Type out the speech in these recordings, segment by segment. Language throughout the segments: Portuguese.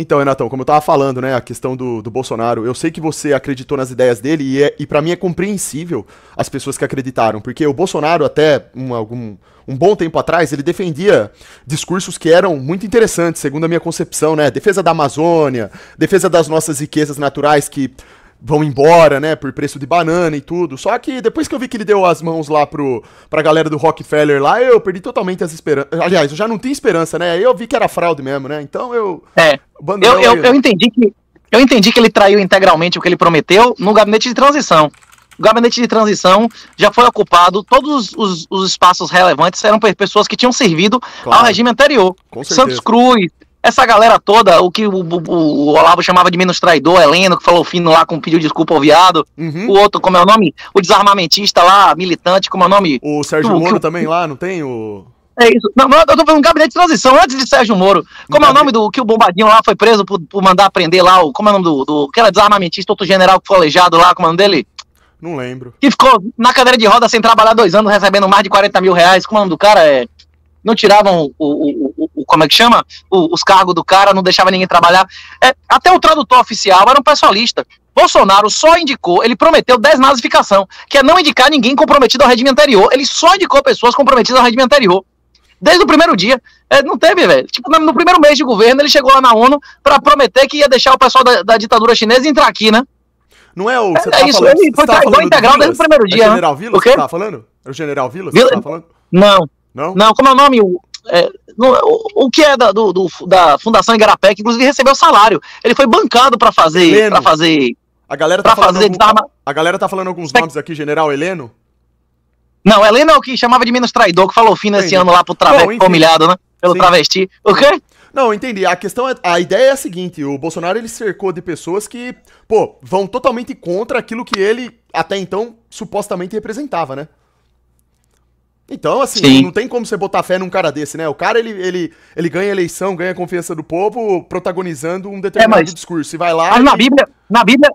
Então, Renatão, como eu tava falando, né, a questão do, do Bolsonaro, eu sei que você acreditou nas ideias dele e, é, e para mim é compreensível as pessoas que acreditaram, porque o Bolsonaro até um, algum, um bom tempo atrás, ele defendia discursos que eram muito interessantes, segundo a minha concepção, né, defesa da Amazônia, defesa das nossas riquezas naturais que vão embora, né, por preço de banana e tudo. Só que depois que eu vi que ele deu as mãos lá pro, pra galera do Rockefeller lá, eu perdi totalmente as esperanças. Aliás, eu já não tinha esperança, né? Eu vi que era fraude mesmo, né? Então eu. É. Eu, eu, eu, entendi que. Eu entendi que ele traiu integralmente o que ele prometeu no gabinete de transição. O gabinete de transição já foi ocupado, todos os, os espaços relevantes eram pessoas que tinham servido claro. ao regime anterior. Santos Cruz, essa galera toda, o que o, o, o, Olavo chamava de menos traidor, Heleno, que falou fino lá com pediu desculpa ao viado. Uhum. O outro, como é o nome? O desarmamentista lá, militante, como é o nome? O Sérgio tu, Moro que... também lá, não tem? O... É isso. Não, eu tô falando gabinete de transição, antes de Sérgio Moro. Como é o nome do que o bombadinho lá foi preso por, por mandar prender lá o. Como é o nome do. do que era desarmamentista, outro general que foi aleijado lá, como é o nome dele? Não lembro. Que ficou na cadeira de roda sem trabalhar dois anos, recebendo mais de 40 mil reais. Como é o nome do cara? É, não tiravam o, o, como é que chama? O, os cargos do cara, não deixava ninguém trabalhar. É, até o tradutor oficial era um pessoalista. Bolsonaro só indicou, ele prometeu desnazificação, que é não indicar ninguém comprometido ao regime anterior. Ele só indicou pessoas comprometidas ao regime anterior. Desde o primeiro dia. É, não teve, velho. Tipo, no primeiro mês de governo, ele chegou lá na ONU para prometer que ia deixar o pessoal da, da, ditadura chinesa entrar aqui, né? Não é o. é, tá é isso, falando, ele foi traidor integral desde o primeiro é dia. É o General Vila Né? Você tá falando? É o General Vila... Você tá falando? Não. Não? Não, como é o nome? O, é, no, o, que é da, do, do, da Fundação Igarapé, que inclusive recebeu salário. Ele foi bancado para fazer. para fazer. A galera, tá fazer algum, a, a galera tá falando alguns nomes aqui, General Heleno? Não, Heleno é o que chamava de menos traidor, que falou fim nesse ano lá pro travesti, humilhado, né? Pelo Sim. travesti. O quê? Não, entendi. A questão é, a ideia é a seguinte: o Bolsonaro ele cercou de pessoas que, pô, vão totalmente contra aquilo que ele até então supostamente representava, né? Então, assim, Sim. não tem como você botar fé num cara desse, né? O cara, ele, ele, ele ganha eleição, ganha a confiança do povo, protagonizando um determinado é, discurso. E vai lá. Mas e... na Bíblia, na Bíblia,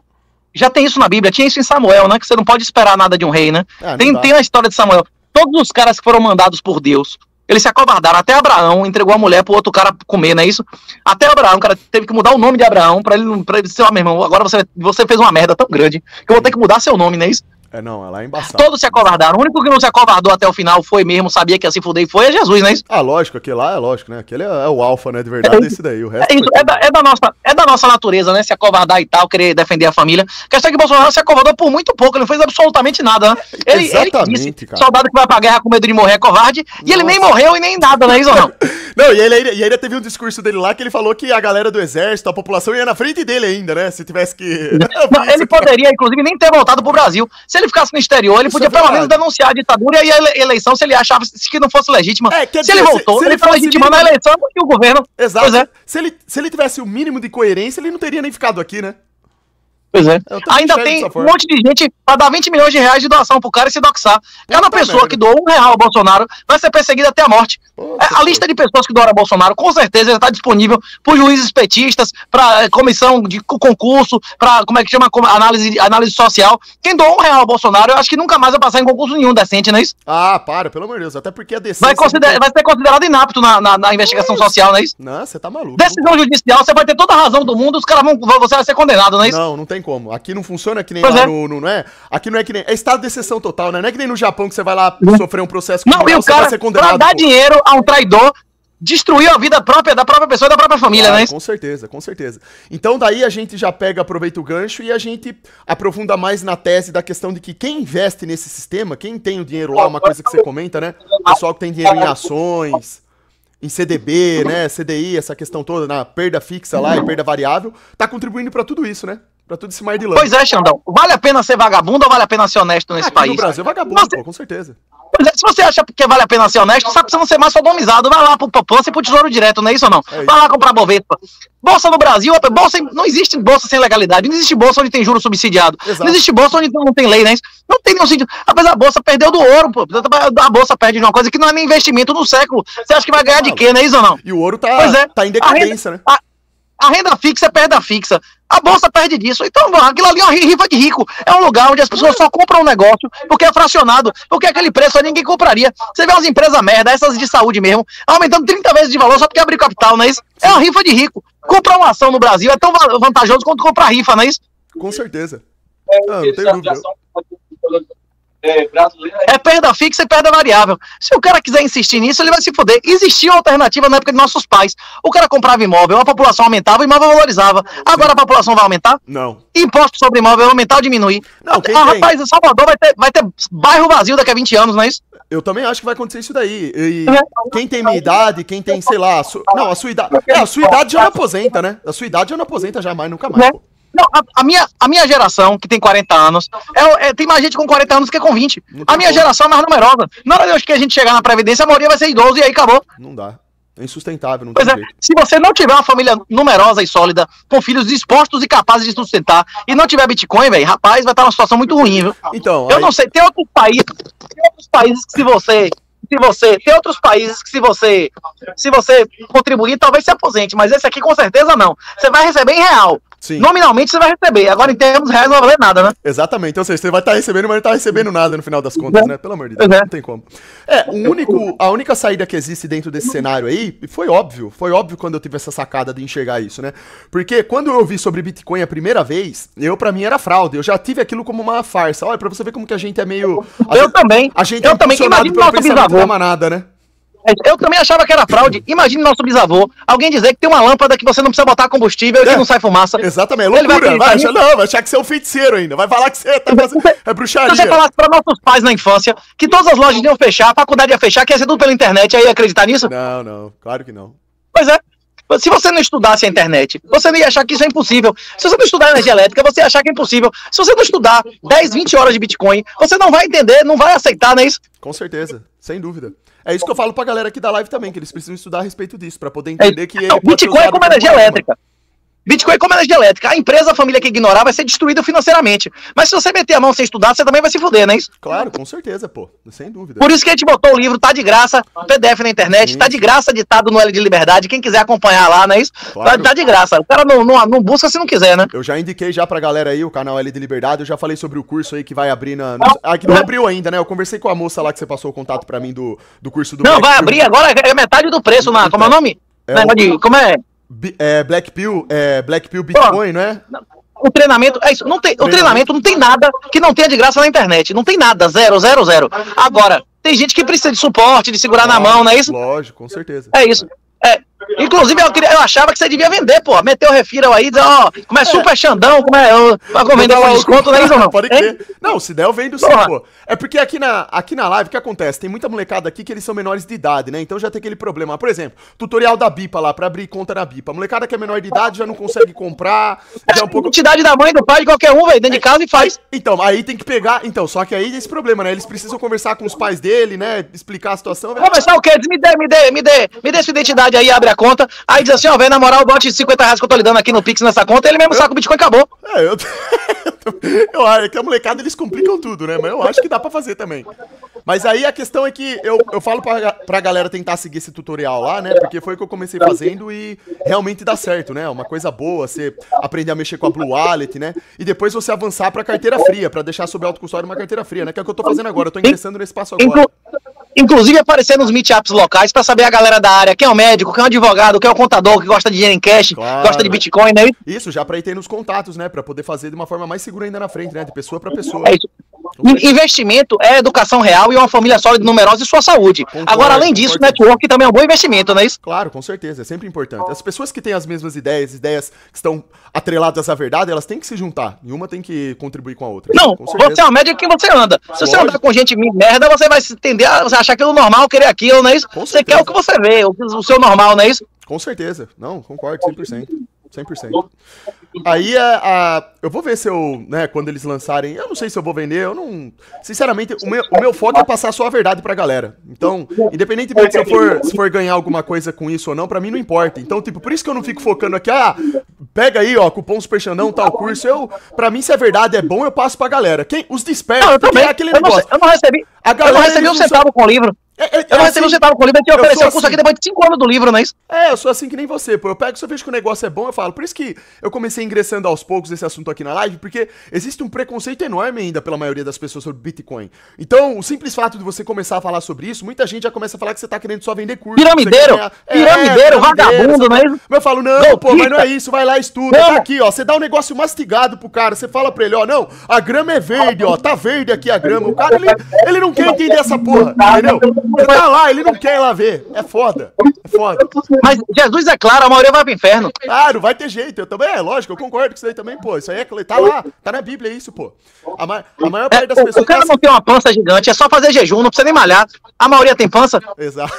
já tem isso na Bíblia, tinha isso em Samuel, né? Que você não pode esperar nada de um rei, né? É, tem, tem na história de Samuel. Todos os caras que foram mandados por Deus, eles se acobardaram. Até Abraão entregou a mulher pro outro cara comer, não é isso? Até Abraão, o cara teve que mudar o nome de Abraão pra ele, pra ele dizer, ó, oh, meu irmão, agora você, você fez uma merda tão grande que eu vou ter que mudar seu nome, não é isso? É, não, ela é embaçada. Todos se acovardaram. O único que não se acovardou até o final foi mesmo, sabia que ia se fuder e foi é Jesus, né? Ah, lógico, aquele lá é lógico, né? Aquele é, é o alfa, né? De verdade, é, é esse daí. O resto é, isso, então, é, da, é, da, nossa, é da nossa natureza, né? Se acovardar e tal, querer defender a família. questão é que Bolsonaro se acovardou por muito pouco, ele não fez absolutamente nada, né? Ele, Exatamente, ele disse, cara. soldado que vai pra guerra com medo de morrer é covarde, nossa. e ele nem morreu e nem nada, né, Isso não, e ele, e ainda teve um discurso dele lá que ele falou que a galera do exército, a população ia na frente dele ainda, né? Se tivesse que. Não, ele poderia, inclusive, nem ter voltado pro Brasil. Se ele ficasse no exterior, ele Isso podia é pelo menos denunciar a ditadura e a eleição se ele achava que não fosse legítima É, se dizer, ele voltou, se, ele, tá foi legítima legitimando a eleição porque o governo. Exato. É. Se, ele, se ele tivesse o mínimo de coerência, ele não teria nem ficado aqui, né? Pois é. Ainda tem um monte de gente pra dar 20 milhões de reais de doação pro cara e se doxar. Cada Puta pessoa merda. que doou um real ao Bolsonaro vai ser perseguida até a morte. Puta é, a lista de pessoas que doaram a Bolsonaro, com certeza, já tá disponível pros juízes petistas, pra eh, comissão de concurso, pra, como é que chama, análise, análise social. Quem doou um real ao Bolsonaro, eu acho que nunca mais vai passar em concurso nenhum decente, não é isso? Ah, para, pelo amor de Deus. Até porque a decência... Vai, consider... vai ser considerado inapto na, na, na investigação é isso. social, não é isso? Não, você tá maluco. Decisão judicial, você vai ter toda a razão do mundo, os caras vão... Você vai ser condenado, não é isso? Não, não tem como. Aqui não funciona que nem pois lá é. no, no, Não é? Aqui não é que nem. É estado de exceção total, né? Não é que nem no Japão que você vai lá sofrer um processo criminal, não, o cara, vai ser condenado. Pra dar pô. dinheiro a um traidor, destruiu a vida própria da própria pessoa, da própria família, ah, né? Com certeza, com certeza. Então daí a gente já pega, aproveita o gancho e a gente aprofunda mais na tese da questão de que quem investe nesse sistema, quem tem o dinheiro lá, uma coisa que você comenta, né? O pessoal que tem dinheiro em ações, em CDB, né, CDI, essa questão toda na perda fixa lá e perda variável, tá contribuindo para tudo isso, né? Pra tudo esse mar de lã. Pois é, Xandão. Vale a pena ser vagabundo ou vale a pena ser honesto nesse Aqui país? No Brasil é vagabundo, você... pô, com certeza. Pois é, se você acha que vale a pena ser honesto, sabe que você não ser mais sodomizado. Vai lá pro poupança e pro tesouro direto, não é isso ou não? É Vai lá comprar boveta. Bolsa no Brasil, bolsa não existe bolsa sem legalidade. Não existe bolsa onde tem juro subsidiado. Exato. Não existe bolsa onde não tem lei, isso né? Não tem nenhum sentido. a bolsa perdeu do ouro, pô. A bolsa perde de uma coisa que não é nem investimento no século. Você acha que vai ganhar de quê, não é isso ou não? E o ouro tá, pois é. tá em decadência, a renda, né? A, a renda fixa perde a fixa. A bolsa perde disso. Então, aquilo ali é uma rifa de rico. É um lugar onde as pessoas só compram um negócio porque é fracionado, porque aquele preço ninguém compraria. Você vê umas empresas merda, essas de saúde mesmo, aumentando 30 vezes de valor só porque abriu capital, não é isso? É uma rifa de rico. Comprar uma ação no Brasil é tão vantajoso quanto comprar rifa, não é isso? Com certeza. É, ah, não tem dúvida é, brasileira. É, é perda fixa e perda variável. Se o cara quiser insistir nisso, ele vai se foder. Existia uma alternativa na época de nossos pais. O cara comprava imóvel, a população aumentava, o imóvel valorizava. Agora a população vai aumentar? Não. Imposto sobre imóvel vai aumentar ou diminuir? Não, ah, Rapaz, em Salvador vai ter, vai ter bairro vazio daqui a 20 anos, não é isso? Eu também acho que vai acontecer isso daí. E é, quem tem é minha idade, quem tem, sei lá, não, a sua idade. É, a sua idade já não aposenta, né? A sua idade já não aposenta jamais, nunca mais. Né? Pô. Não, a, a, minha, a minha geração, que tem 40 anos, é, é, tem mais gente com 40 anos que com 20. Muito a minha bom. geração é mais numerosa. Na hora de que a gente chegar na Previdência, a maioria vai ser idoso e aí acabou. Não dá. É insustentável, não pois é, jeito. Se você não tiver uma família numerosa e sólida, com filhos dispostos e capazes de sustentar, e não tiver Bitcoin, velho, rapaz, vai estar numa situação muito ruim, viu? Então, eu aí... não sei, tem outros países, tem outros países que se você se você tem outros países que se você se você contribuir talvez se aposente mas esse aqui com certeza não você vai receber em real Sim. Nominalmente você vai receber, agora em termos reais não vai valer nada, né? Exatamente, ou seja, você vai estar tá recebendo, mas não está recebendo nada no final das contas, é. né? Pelo amor de Deus, é. não tem como. É, o único, a única saída que existe dentro desse cenário aí, foi óbvio, foi óbvio quando eu tive essa sacada de enxergar isso, né? Porque quando eu vi sobre Bitcoin a primeira vez, eu para mim era fraude, eu já tive aquilo como uma farsa. Olha, para você ver como que a gente é meio... Eu também, a gente eu é também, que imagina pelo Da manada, né? Eu também achava que era fraude. Imagine nosso bisavô, alguém dizer que tem uma lâmpada que você não precisa botar combustível e é, que não sai fumaça. Exatamente, é loucura. Ele vai, vai achar, não, vai achar que você é um feiticeiro ainda. Vai falar que você tá fazendo. É bruxaria. Se você falasse pra nossos pais na infância que todas as lojas iam fechar, a faculdade ia fechar, que ia ser tudo pela internet, aí ia acreditar nisso? Não, não, claro que não. Pois é. Se você não estudasse a internet, você não ia achar que isso é impossível. Se você não estudar energia elétrica, você ia achar que é impossível. Se você não estudar 10, 20 horas de Bitcoin, você não vai entender, não vai aceitar, não é isso? Com certeza, sem dúvida. É isso que eu falo pra galera aqui da live também, que eles precisam estudar a respeito disso, para poder é entender que. Não, Bitcoin é como energia elétrica. Bitcoin é como energia elétrica. A empresa, a família que ignorar vai ser destruída financeiramente. Mas se você meter a mão sem estudar, você também vai se fuder, não é isso? Claro, com certeza, pô. Sem dúvida. Por isso que a gente botou o livro, tá de graça, PDF na internet, Sim. tá de graça ditado no L de Liberdade. Quem quiser acompanhar lá, não é isso? Tá, claro. Tá, tá, de graça. O cara não, não, não, busca se não quiser, né? Eu já indiquei já pra galera aí o canal L de Liberdade. Eu já falei sobre o curso aí que vai abrir na. No... Ah, que não abriu ainda, né? Eu conversei com a moça lá que você passou o contato pra mim do, do curso do. Não, vai abrir agora, é metade do preço lá. Como é o nome? É, o... Como é? é, Black Pill, é, Black Pill Bitcoin, Pô, não é? O treinamento, é isso, não tem, o treinamento não tem nada que não tenha de graça na internet, não tem nada, zero, zero, zero. Agora, tem gente que precisa de suporte, de segurar ah, na mão, não é isso? Lógico, com certeza. É isso. É, Inclusive, eu, queria, eu achava que você devia vender, pô. Meter o refiro aí, dizer, ó, como é super Xandão, como é. Eu, pra vender com desconto, né, não? Pode crer. Não, se der, eu vendo sim, pô. É porque aqui na, aqui na live, o que acontece? Tem muita molecada aqui que eles são menores de idade, né? Então já tem aquele problema. Por exemplo, tutorial da Bipa lá, pra abrir conta na Bipa. A molecada que é menor de idade já não consegue comprar. Já é um pouco... da mãe, do pai, de qualquer um, velho, dentro de é, casa e faz. Então, aí tem que pegar. Então, só que aí tem esse problema, né? Eles precisam conversar com os pais dele, né? Explicar a situação. Véio. Conversar o quê? Me dê, me dê, me dê, me dê sua identidade aí, abre a a conta, aí diz assim, ó, vem na moral, bote 50 reais que eu tô lidando aqui no Pix nessa conta, ele mesmo saca o Bitcoin acabou. É, eu... eu acho que a molecada eles complicam tudo, né? Mas eu acho que dá pra fazer também. Mas aí a questão é que eu, eu falo pra, pra galera tentar seguir esse tutorial lá, né? Porque foi o que eu comecei fazendo e realmente dá certo, né? Uma coisa boa, você aprender a mexer com a Blue Wallet, né? E depois você avançar pra carteira fria, pra deixar sob autocustódio uma carteira fria, né? Que é o que eu tô fazendo agora, eu tô ingressando nesse passo agora. Inclusive aparecer nos meetups locais para saber a galera da área, quem é o médico, quem é o advogado, quem é o contador, que gosta de dinheiro em cash, claro. gosta de Bitcoin, né? Isso, já para ir ter nos contatos, né? Para poder fazer de uma forma mais segura ainda na frente, né? De pessoa para pessoa. É isso. Investimento é educação real e uma família sólida, numerosa e sua saúde. Concordo, Agora, além disso, concordo. network também é um bom investimento, não é isso? Claro, com certeza, é sempre importante. As pessoas que têm as mesmas ideias, ideias que estão atreladas à verdade, elas têm que se juntar. E uma tem que contribuir com a outra. Não, você é uma média que você anda. Se Lógico. você andar com gente merda, você vai se entender, você achar aquilo normal, querer aquilo, não é isso? você quer o que você vê, o seu normal, não é isso? Com certeza. Não, concordo, 100%. 100%. Aí a, a, eu vou ver se eu, né, quando eles lançarem, eu não sei se eu vou vender, eu não, sinceramente, o meu, o meu foco é passar só a verdade pra galera. Então, independentemente se eu for, se for ganhar alguma coisa com isso ou não, pra mim não importa. Então, tipo, por isso que eu não fico focando aqui, ah, pega aí, ó, cupom super xandão, tal curso, eu, pra mim se a verdade é bom, eu passo pra galera. Quem, os despertos, eu é aquele eu negócio. Não, eu não recebi, a galera, eu não recebi um centavo só... com o livro eu não assim, centavo com o livro, ele te ofereceu o curso assim. aqui depois de 5 anos do livro, não é isso? É, eu sou assim que nem você, pô. Eu pego, se eu vejo que o negócio é bom, eu falo. Por isso que eu comecei ingressando aos poucos nesse assunto aqui na live, porque existe um preconceito enorme ainda pela maioria das pessoas sobre Bitcoin. Então, o simples fato de você começar a falar sobre isso, muita gente já começa a falar que você tá querendo só vender curso. Piramideiro! Ganhar... É, piramideiro, vagabundo, não é isso? Mas eu falo, não, Golpista. pô, mas não é isso, vai lá, estuda, tá aqui, ó. Você dá um negócio mastigado pro cara, você fala pra ele, ó, não, a grama é verde, ó, tá verde aqui a grama. O cara, ele, ele não quer entender essa porra, entendeu? tá lá, ele não quer ir lá ver. É foda. É foda. Mas Jesus é claro, a maioria vai pro inferno. Claro, vai ter jeito. Eu também, é lógico, eu concordo com isso aí também, pô. Isso aí é tá lá, tá na Bíblia isso, pô. A, ma a maior é, parte das é, pessoas. O cara tá não assim. tem uma pança gigante, é só fazer jejum, não precisa nem malhar. A maioria tem pança. Exato.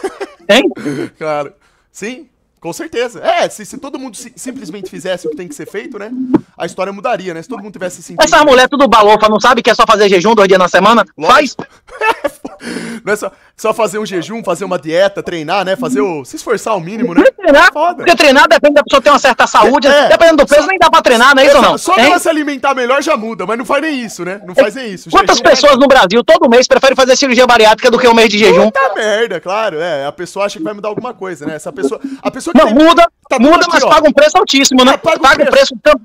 Tem? Claro. Sim, com certeza. É, se, se todo mundo si, simplesmente fizesse o que tem que ser feito, né? A história mudaria, né? Se todo mundo tivesse sentido. Essa mulher é tudo balofa, não sabe que é só fazer jejum dois dias na semana? Lógico. Faz! É, não é só. Só fazer um jejum, fazer uma dieta, treinar, né? Fazer o. Se esforçar ao mínimo, né? Treinar, Foda. Porque treinar depende da pessoa ter uma certa saúde. É, é. dependendo do peso, só, nem dá pra treinar, não é isso não? Só ela se alimentar melhor já muda, mas não faz nem isso, né? Não faz nem isso. Quantas jejum, é pessoas é... no Brasil todo mês preferem fazer cirurgia bariátrica do que um mês de jejum? Puta merda, claro. É, a pessoa acha que vai mudar alguma coisa, né? Essa pessoa. A pessoa que não, tem... muda, tá muda, mas pior. paga um preço altíssimo, né? paga, um preço. Um preço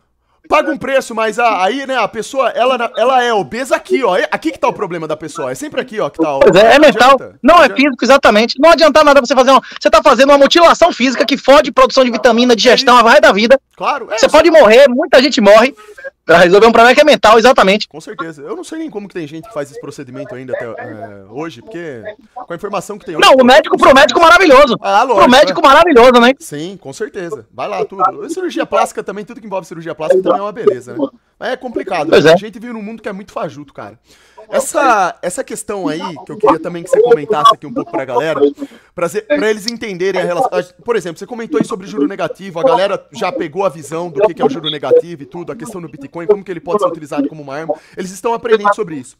paga um preço, mas a, aí, né, a pessoa, ela, ela é obesa aqui, ó. Aqui que tá o problema da pessoa. É sempre aqui, ó, que tá o. Pois é, é mental. Adianta. Não é físico, exatamente. Não adianta nada você fazer uma. Você tá fazendo uma mutilação física que fode produção de vitamina, é digestão, a vai da vida. Claro, é, Você pode morrer, muita gente morre. Pra resolver um problema que é mental, exatamente. Com certeza. Eu não sei nem como que tem gente que faz esse procedimento ainda até é, hoje, porque com a informação que tem hoje. Não, o médico pro médico maravilhoso. Ah, lógico. Pro médico né? maravilhoso, né? Sim, com certeza. Vai lá, tudo. E cirurgia plástica também, tudo que envolve cirurgia plástica também é uma beleza, né? Mas é complicado. Pois né? é. A gente vive num mundo que é muito fajuto, cara. Essa, essa questão aí, que eu queria também que você comentasse aqui um pouco pra galera, pra, ser, pra eles entenderem a relação. Por exemplo, você comentou aí sobre juro negativo, a galera já pegou a visão do que, é o juro negativo e tudo, a questão do Bitcoin, como que ele pode ser utilizado como uma arma. Eles estão aprendendo sobre isso.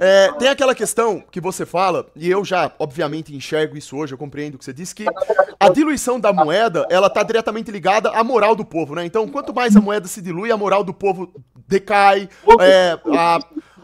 É, tem aquela questão que você fala, e eu já, obviamente, enxergo isso hoje, eu compreendo o que você disse, que a diluição da moeda, ela tá diretamente ligada à moral do povo, né? Então, quanto mais a moeda se dilui, a moral do povo decai, é, a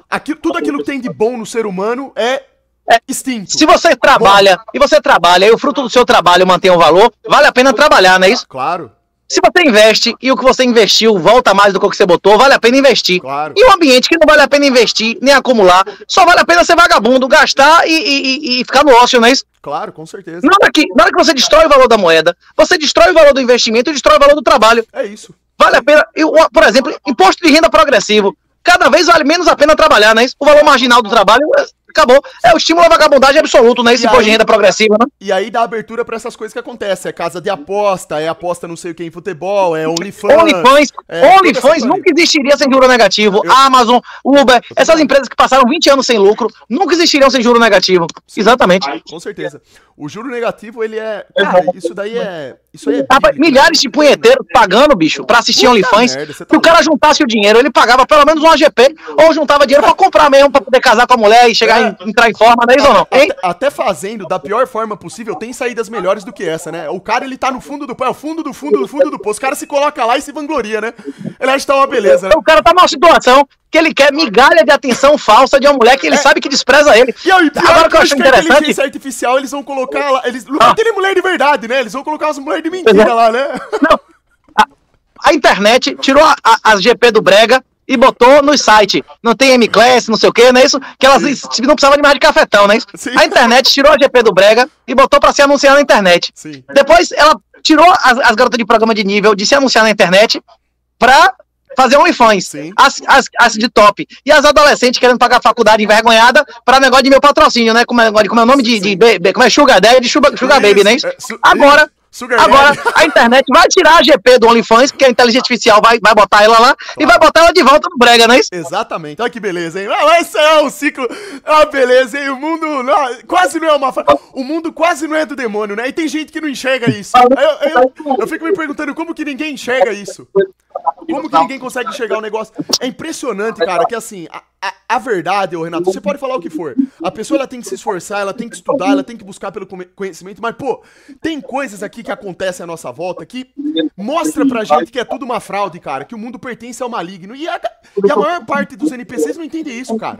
Aqui tudo aquilo que tem de bom no ser humano é é. Extinto. Se você trabalha, Bom. e você trabalha, e o fruto do seu trabalho mantém o valor, vale a pena trabalhar, não é isso? Claro. Se você investe e o que você investiu volta mais do que o que você botou, vale a pena investir. Claro. E um ambiente que não vale a pena investir nem acumular, só vale a pena ser vagabundo, gastar e, e, e ficar no ócio, não é isso? Claro, com certeza. Na hora, que, nada que você destrói o valor da moeda, você destrói o valor do investimento e destrói o valor do trabalho. É isso. Vale a pena. Eu, por exemplo, imposto de renda progressivo cada vez vale menos a pena trabalhar, né? O valor marginal do trabalho é, acabou. É o estímulo à vagabundagem absoluto, né? Esse imposto de renda progressiva, né? E aí dá abertura para essas coisas que acontecem. É casa de aposta, é aposta não sei o que em futebol, é OnlyFans. OnlyFans, é, OnlyFans nunca existiria sem juro negativo. Eu... Amazon, Uber, essas empresas que passaram 20 anos sem lucro, nunca existiriam sem juro negativo. Sim. Exatamente. Ai, com certeza. O juro negativo, ele é. é cara, isso daí é isso aí é Tava milhares de punheteiros pagando, bicho, pra assistir OnlyFans. que tá Se o cara juntasse o dinheiro, ele pagava pelo menos um AGP ou juntava dinheiro pra comprar mesmo, pra poder casar com a mulher e chegar é. em, entrar em forma, não é isso ou não? Até, até, fazendo da pior forma possível, tem saídas melhores do que essa, né? O cara, ele tá no fundo do poço, é o fundo do fundo do fundo do poço. O cara se coloca lá e se vangloria, né? Ele acha que tá uma beleza. Né? O cara tá numa situação que ele quer migalha de atenção falsa de uma mulher que ele é. sabe que despreza ele. E aí, pior, Agora que eu acho é interessante... inteligência artificial, eles vão colocar lá... Eles, não tem ah. mulher de verdade, né? Eles vão colocar as mulheres de mentira é. lá, né? Não. A, a internet tirou a, a, GP do Brega e botou no site. Não tem M-Class, não sei o que, não é isso? Que elas não precisavam de mais de cafetão, não é isso? Sim. A internet tirou a GP do Brega e botou pra se anunciar na internet. Sim. Depois ela tirou as, as garotas de programa de nível de se anunciar na internet pra fazer OnlyFans. As, as, as, de top. E as adolescentes querendo pagar a faculdade envergonhada pra negócio de meu patrocínio, né? Como é, como é o nome de, de, de, Como é Sugar Daddy, Sugar, Sugar Baby, né? Agora, Sugar Agora, a internet vai tirar a GP do OnlyFans, porque a inteligência artificial vai, vai botar ela lá claro. e vai botar ela de volta no Brega, não é isso? Exatamente. Olha que beleza, hein? Ah, esse é o ciclo. Ah, beleza, hein? O mundo não, ah, quase não é uma. O mundo quase não é do demônio, né? E tem gente que não enxerga isso. Eu, eu, eu, fico me perguntando como que ninguém enxerga isso. Como que ninguém consegue enxergar o negócio? É impressionante, cara, que assim. A a, é, é verdade, ô Renato, você pode falar o que for. A pessoa ela tem que se esforçar, ela tem que estudar, ela tem que buscar pelo conhecimento, mas, pô, tem coisas aqui que acontecem à nossa volta que mostra pra gente que é tudo uma fraude, cara, que o mundo pertence ao maligno. E a, e a maior parte dos NPCs não entende isso, cara.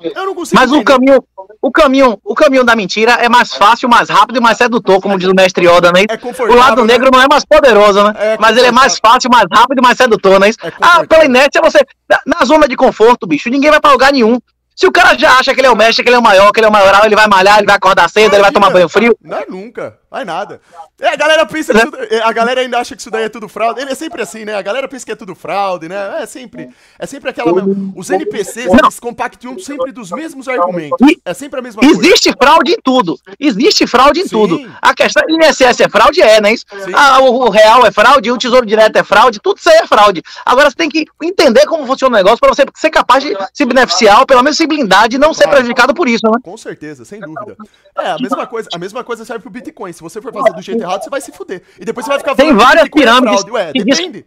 Eu não consigo Mas entender. o caminho, o caminho, o caminho da mentira é mais fácil, mais rápido e mais sedutor, como diz o mestre Yoda, né? É o lado né? negro não é mais poderoso, né? É mas ele é mais fácil, mais rápido e mais sedutor, né? É ah, pela inércia você. Na zona de conforto, bicho bicho. Ninguém vai pra lugar nenhum. Se o cara já acha que ele é o mestre, que ele é o maior, que ele é o maioral, ele vai malhar, ele vai acordar cedo, Imagina. ele vai tomar banho frio. Não é nunca. Vai nada. É, a galera pensa que tudo, é, a galera ainda acha que isso daí é tudo fraude. Ele é sempre assim, né? A galera pensa que é tudo fraude, né? É sempre, é sempre aquela mesma. Os NPCs eles compactam sempre dos mesmos argumentos. É sempre a mesma Existe coisa. Existe fraude em tudo. Existe fraude em Sim. tudo. A questão do INSS é fraude é, né? Isso, ah, o, real é fraude, o tesouro direto é fraude, tudo isso aí é fraude. Agora você tem que entender como funciona o negócio para você ser capaz de se beneficiar ou pelo menos se blindar de não ser prejudicado por isso, né? Com certeza, sem dúvida. É, a mesma coisa, a mesma coisa serve pro Bitcoin se você for fazer do jeito errado, você vai se fuder. E depois você vai ficar Tem várias é pirâmides. Ué, depende.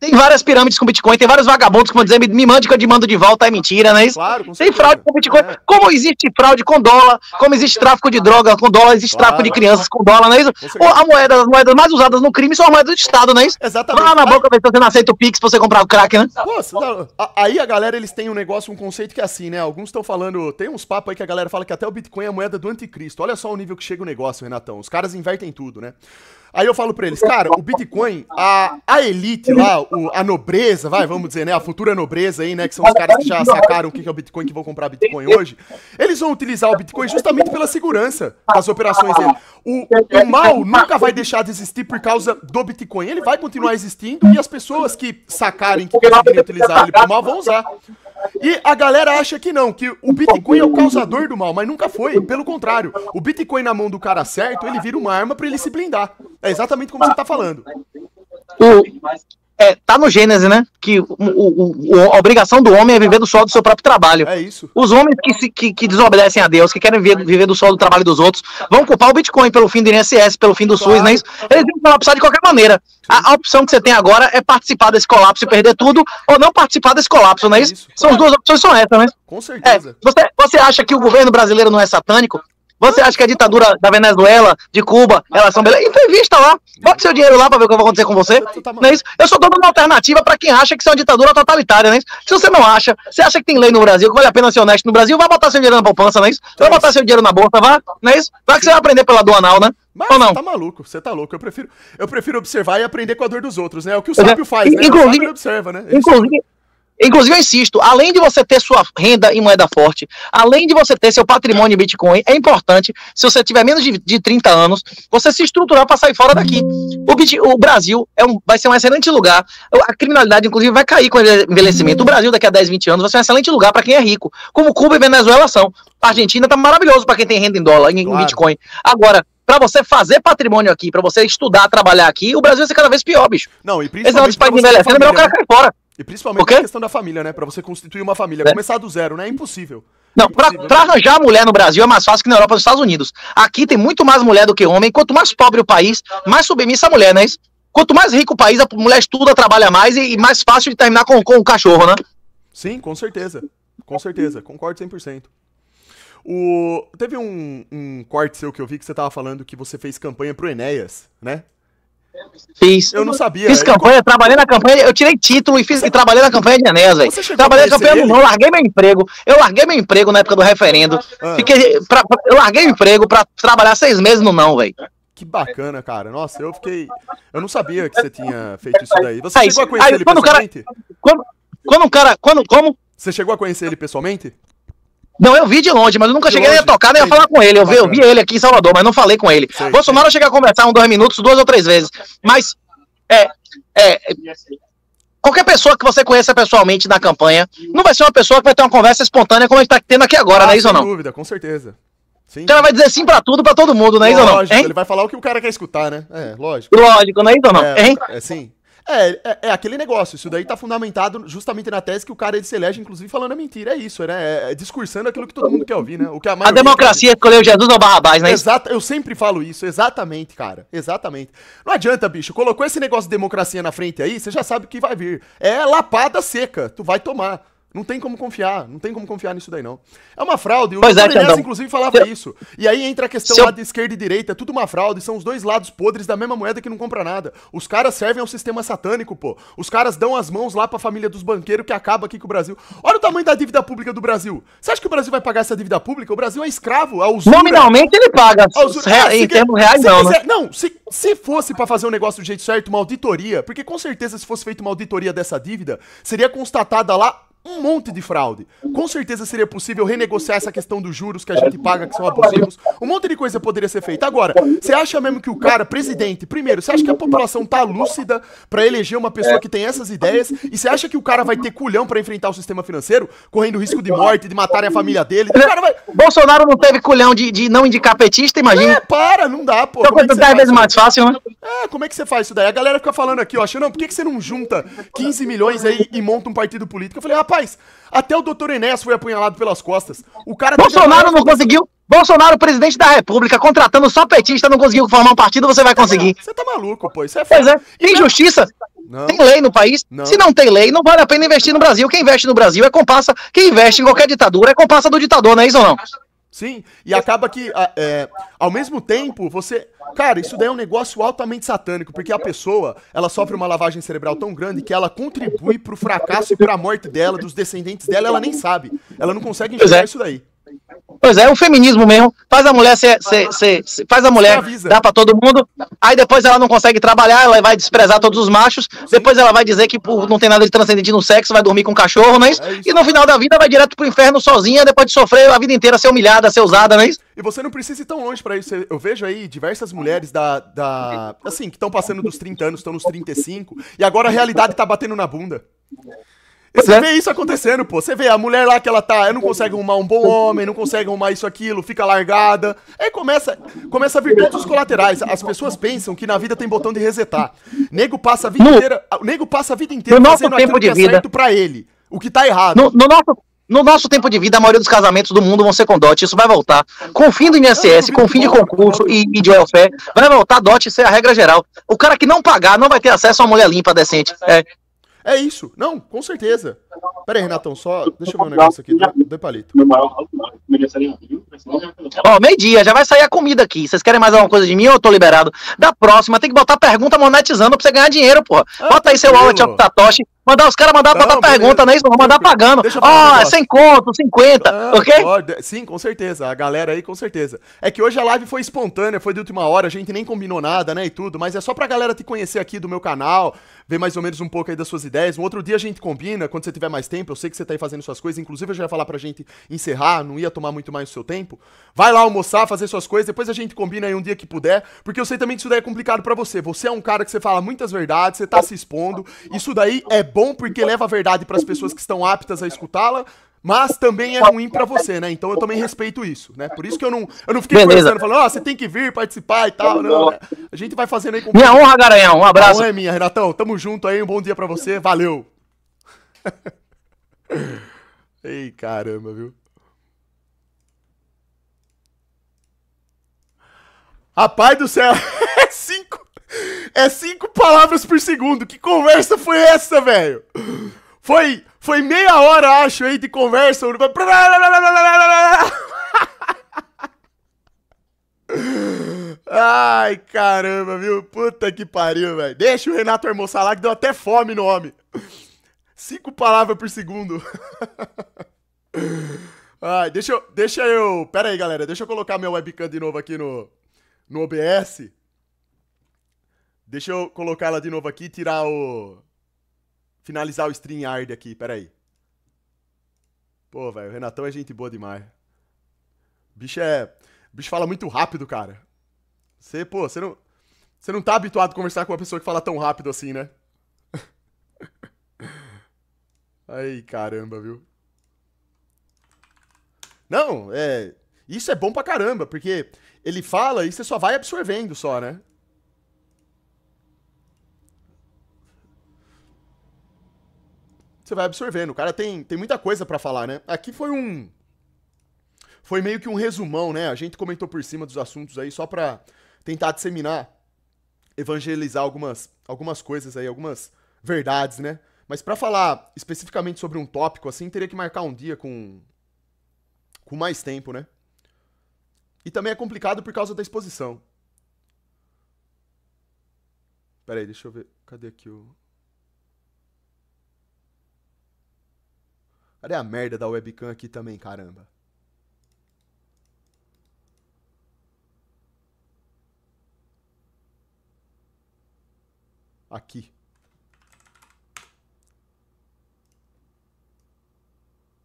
Tem várias pirâmides com Bitcoin, tem vários vagabundos que vão dizer, me mande que eu te mando de volta, é mentira, não é isso? Claro, com tem fraude com Bitcoin. É. Como existe fraude com dólar, como existe tráfico de droga com dólar, existe claro. tráfico de crianças com dólar, não é isso? Ou a moeda, as moedas mais usadas no crime são as moedas do Estado, não é isso? Exatamente. Vai lá na boca ver se você não aceita o Pix pra você comprar o crack, né? Pô, tá- aí a galera, eles têm um negócio, um conceito que é assim, né? Alguns estão falando, tem uns papos aí que a galera fala que até o Bitcoin é a moeda do anticristo. Olha só o nível que chega o negócio, Renatão. Os caras invertem tudo, né? Aí eu falo para eles, cara, o Bitcoin, a, a elite lá, o, a nobreza, vai, vamos dizer, né? A futura nobreza aí, né? Que são os caras que já sacaram o que é o Bitcoin, que vão comprar Bitcoin hoje. Eles vão utilizar o Bitcoin justamente pela segurança das operações dele. O, o mal nunca vai deixar de existir por causa do Bitcoin. Ele vai continuar existindo e as pessoas que sacarem que conseguirem utilizar ele pro mal vão usar. E a galera acha que não, que o Bitcoin é o causador do mal, mas nunca foi. Pelo contrário, o Bitcoin na mão do cara certo, ele vira uma arma para ele se blindar. É exatamente como você tá falando. É, tá no Gênesis, né? Que o, o, a obrigação do homem é viver do sol do seu próprio trabalho. É isso. Os homens que, se, que, que desobedecem a Deus, que querem viver, viver do sol do trabalho dos outros, vão culpar o Bitcoin pelo fim do INSS, pelo fim do claro. SUS, não é isso? Eles vão colapsar de qualquer maneira. A, a, opção que você tem agora é participar desse colapso e perder tudo, ou não participar desse colapso, não é isso? É isso. São as duas opções, são essas, né? Com é, certeza. É, você, você acha que o governo brasileiro não é satânico? Você acha que a ditadura da Venezuela, de Cuba, elas são beleza? Entrevista lá. Bota seu dinheiro lá pra ver o que vai acontecer com você. Tá não é isso? Eu sou dando uma alternativa pra quem acha que isso é uma ditadura totalitária, não é isso? Se você não acha, você acha que tem lei no Brasil, que vale a pena ser honesto no Brasil, vai botar seu dinheiro na poupança, não é isso? É vai botar seu dinheiro na bolsa, vá, não é isso? Vai que você vai aprender pela doanal, né? Mas Ou não? tá maluco, você tá louco. Eu prefiro, eu prefiro observar e aprender com a dor dos outros, né? É o que o uhum. sábio faz, né? Inclusive, o sábio observa, né? Ele é inclusive, Inclusive, eu insisto, além de você ter sua renda em moeda forte, além de você ter seu patrimônio em Bitcoin, é importante, se você tiver menos de, de 30 anos, você se estruturar para sair fora daqui. O, Bit, o Brasil é um, vai ser um excelente lugar. A criminalidade, inclusive, vai cair com o envelhecimento. O Brasil, daqui a 10, 20 anos, vai ser um excelente lugar para quem é rico. Como Cuba e Venezuela são. A Argentina está maravilhoso para quem tem renda em dólar, em claro. Bitcoin. Agora, para você fazer patrimônio aqui, para você estudar, trabalhar aqui, o Brasil vai ser cada vez pior, bicho. Não, e principalmente. Esse é um dos países envelhecendo, é melhor o cara cair fora. E principalmente a questão da família, né? Pra você constituir uma família. É. Começar do zero, né? É impossível. Não, pra, pra, arranjar mulher no Brasil é mais fácil que na Europa e nos Estados Unidos. Aqui tem muito mais mulher do que homem. Quanto mais pobre o país, mais submissa a mulher, né? Quanto mais rico o país, a mulher estuda, trabalha mais e, e mais fácil de terminar com, com o cachorro, né? Sim, com certeza. Com certeza. Concordo 100%. O... Teve um, um corte seu que eu vi que você tava falando que você fez campanha pro Enéas, né? Fiz. Eu não sabia. Fiz campanha, eu... trabalhei na campanha, eu tirei título e fiz e trabalhei na campanha de Enéas, velho. Trabalhei na campanha não, larguei meu emprego. Eu larguei meu emprego na época do referendo. Ah. Fiquei, pra, eu larguei o emprego pra trabalhar seis meses no não, velho. Que bacana, cara. Nossa, eu fiquei. Eu não sabia que você tinha feito isso daí. Você aí, chegou a conhecer aí, ele pessoalmente? Cara, quando, quando o cara. Quando, como? Você chegou a conhecer ele pessoalmente? Não, eu vi de longe, mas eu nunca de cheguei longe. a tocar, nem a falar com ele. Eu vi, eu vi ele aqui em Salvador, mas não falei com ele. Sei, Bolsonaro sei. chega a conversar uns dois minutos, duas ou três vezes. Mas, é, é, qualquer pessoa que você conheça pessoalmente na campanha, não vai ser uma pessoa que vai ter uma conversa espontânea como a gente tá tendo aqui agora, ah, não é isso ou ah, não? Sem dúvida, com certeza. Sim. O então cara vai dizer sim pra tudo, pra todo mundo, não é lógico, isso ou não? Lógico, Ele vai falar o que o cara quer escutar, né? É, lógico. Lógico, não é isso ou não? É, hein? é sim. É, é, é, aquele negócio. Isso daí tá fundamentado justamente na tese que o cara é ele se elege, inclusive, falando a mentira. É isso, né? É, é, discursando aquilo que todo mundo quer ouvir, né? O que a, a democracia escolheu Jesus ou Barrabás, né? Exato, eu sempre falo isso, exatamente, cara. Exatamente. Não adianta, bicho. Colocou esse negócio de democracia na frente aí, você já sabe o que vai vir. É lapada seca, tu vai tomar. Não tem como confiar, não tem como confiar nisso daí, não. É uma fraude, o pois é, inclusive, falava eu... isso. E aí entra a questão eu... lá de esquerda e direita, é tudo uma fraude, são os dois lados podres da mesma moeda que não compra nada. Os caras servem ao sistema satânico, pô. Os caras dão as mãos lá pra família dos banqueiros que acaba aqui com o Brasil. Olha o tamanho da dívida pública do Brasil. Você acha que o Brasil vai pagar essa dívida pública? O Brasil é escravo, usura. Nominalmente ele paga, usura... ah, em termos reais não, Né? não, não, se, se fosse para fazer um negócio do jeito certo, uma auditoria, porque com certeza se fosse feita uma auditoria dessa dívida, seria constatada lá um monte de fraude. Com certeza seria possível renegociar essa questão dos juros que a gente paga, que são abusivos. Um monte de coisa poderia ser feita. Agora, você acha mesmo que o cara, presidente, primeiro, você acha que a população tá lúcida para eleger uma pessoa que tem essas ideias? E você acha que o cara vai ter culhão para enfrentar o sistema financeiro, correndo risco de morte, de matar a família dele? Vai... Bolsonaro não teve culhão de, de não indicar petista, imagina? É, para, não dá, pô. Então, como é vezes mais fácil, né? É, como é que você faz isso daí? A galera fica falando aqui, ó, achando, não, por que, que você não junta 15 milhões aí e monta um partido político? Eu falei, ah, Rapaz, até o doutor Enéas foi apunhalado pelas costas. O cara tá Bolsonaro não conseguiu. Bolsonaro, presidente da República, contratando só petista, não conseguiu formar um partido, você vai tá conseguir. Você tá maluco, pô. Isso é foda. Pois é. Tem então- justiça? Não. Tem lei no país? Não. Se não tem lei, não vale a pena investir no Brasil. Quem investe no Brasil é compassa. Quem investe em qualquer ditadura é compassa do ditador, não é isso ou não? Sim, e acaba que, é, ao mesmo tempo, você. Cara, isso daí é um negócio altamente satânico, porque a pessoa, ela sofre uma lavagem cerebral tão grande que ela contribui pro fracasso e pra morte dela, dos descendentes dela, ela nem sabe. Ela não consegue enxergar é. isso daí. Pois é, o é feminismo mesmo faz a mulher ser, ser, ser, ser faz a mulher dá para todo mundo, aí depois ela não consegue trabalhar, ela vai desprezar todos os machos, depois ela vai dizer que por, não tem nada de transcendente no sexo, vai dormir com um cachorro, não é isso? É isso. E no final da vida vai direto pro inferno sozinha, depois de sofrer a vida inteira, ser humilhada, ser usada, não é isso? E você não precisa ir tão longe para isso. Eu vejo aí diversas mulheres da, da assim, que estão passando dos 30 anos, estão nos 35, e agora a realidade tá batendo na bunda. Você é. vê isso acontecendo, pô. Você vê a mulher lá que ela tá, não consegue arrumar um bom homem, não consegue arrumar isso, aquilo, fica largada. Aí começa, começa a vir todos os colaterais. As pessoas pensam que na vida tem botão de resetar. Nego passa a vida no, inteira, nego passa a vida inteira no fazendo nosso tempo de é vida. É pra ele. O que tá errado. No, no, nosso, no nosso tempo de vida, a maioria dos casamentos do mundo vão ser com dote. Isso vai voltar. Com o fim do INSS, com o fim de concurso e, e de welfare, vai voltar dote, isso é a regra geral. O cara que não pagar não vai ter acesso a uma mulher limpa, decente. É. É isso. Não, com certeza. Pera aí, Renatão, só. Deixa eu ver um negócio aqui. Dê palito. É é Ó, oh, meio-dia, já vai sair a comida aqui. Vocês querem mais alguma coisa de mim ou eu tô liberado? Da próxima, tem que botar pergunta monetizando pra você ganhar dinheiro, porra. Ah, Bota aí seu wallet Tatoshi. Mandar os caras mandar não, pergunta, né? Isso, vou mandar pagando. Ó, oh, um 100 é conto, 50, ok? Pode. Sim, com certeza. A galera aí, com certeza. É que hoje a live foi espontânea, foi de última hora, a gente nem combinou nada, né? E tudo, mas é só pra galera te conhecer aqui do meu canal, ver mais ou menos um pouco aí das suas ideias. Um outro dia a gente combina, quando você tiver mais tempo. Eu sei que você tá aí fazendo suas coisas. Inclusive, eu já ia falar pra gente encerrar, não ia tomar muito mais o seu tempo. Vai lá almoçar, fazer suas coisas. Depois a gente combina aí um dia que puder. Porque eu sei também que isso daí é complicado para você. Você é um cara que você fala muitas verdades, você tá se expondo. Isso daí é bom bom porque leva a verdade para as pessoas que estão aptas a escutá-la, mas também é ruim para você, né? Então eu também respeito isso, né? Por isso que eu não, eu não fiquei pensando, falando, ó, oh, ah, você tem que vir participar e tal. Não, né? a gente vai fazendo aí com. Minha honra, Garanhão. Um abraço. A honra é minha, Renatão. Tamo junto aí. Um bom dia para você. Valeu. Ei, caramba, viu? Rapaz do céu. É cinco, é cinco palavras por segundo. Que conversa foi essa, velho? Foi, foi meia hora, acho, aí, de conversa. Ai, caramba, viu? Puta que pariu, velho. Deixa o Renato almoçar lá, que deu até fome no homem. Cinco palavras por segundo. Ai, deixa eu, deixa eu... Pera aí, galera. Deixa eu colocar meu webcam de novo aqui no, no OBS. Deixa eu colocar ela de novo aqui tirar o... Finalizar o StreamYard aqui, peraí. Pô, velho, o Renatão é gente boa demais. O bicho é... O bicho fala muito rápido, cara. Você, pô, você não... Você não tá habituado a conversar com uma pessoa que fala tão rápido assim, né? Ai, caramba, viu? Não, é... Isso é bom pra caramba, porque ele fala e você só vai absorvendo só, né? você vai absorvendo. O cara tem, tem muita coisa para falar, né? Aqui foi um. Foi meio que um resumão, né? A gente comentou por cima dos assuntos aí só pra tentar disseminar, evangelizar algumas, algumas coisas aí, algumas verdades, né? Mas para falar especificamente sobre um tópico assim, teria que marcar um dia com com mais tempo, né? E também é complicado por causa da exposição. Peraí, deixa eu ver. Cadê aqui o Cadê a merda da webcam aqui também, caramba? Aqui.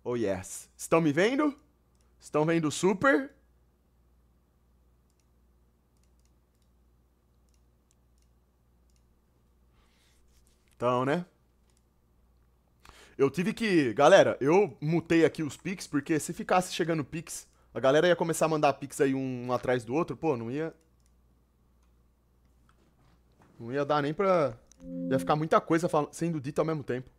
Oh yes. Estão me vendo? Estão vendo super? Então, né? Eu tive que. Galera, eu mutei aqui os Pix, porque se ficasse chegando Pix, a galera ia começar a mandar Pix aí um atrás do outro, pô, não ia. Não ia dar nem pra. Ia ficar muita coisa sendo dita ao mesmo tempo.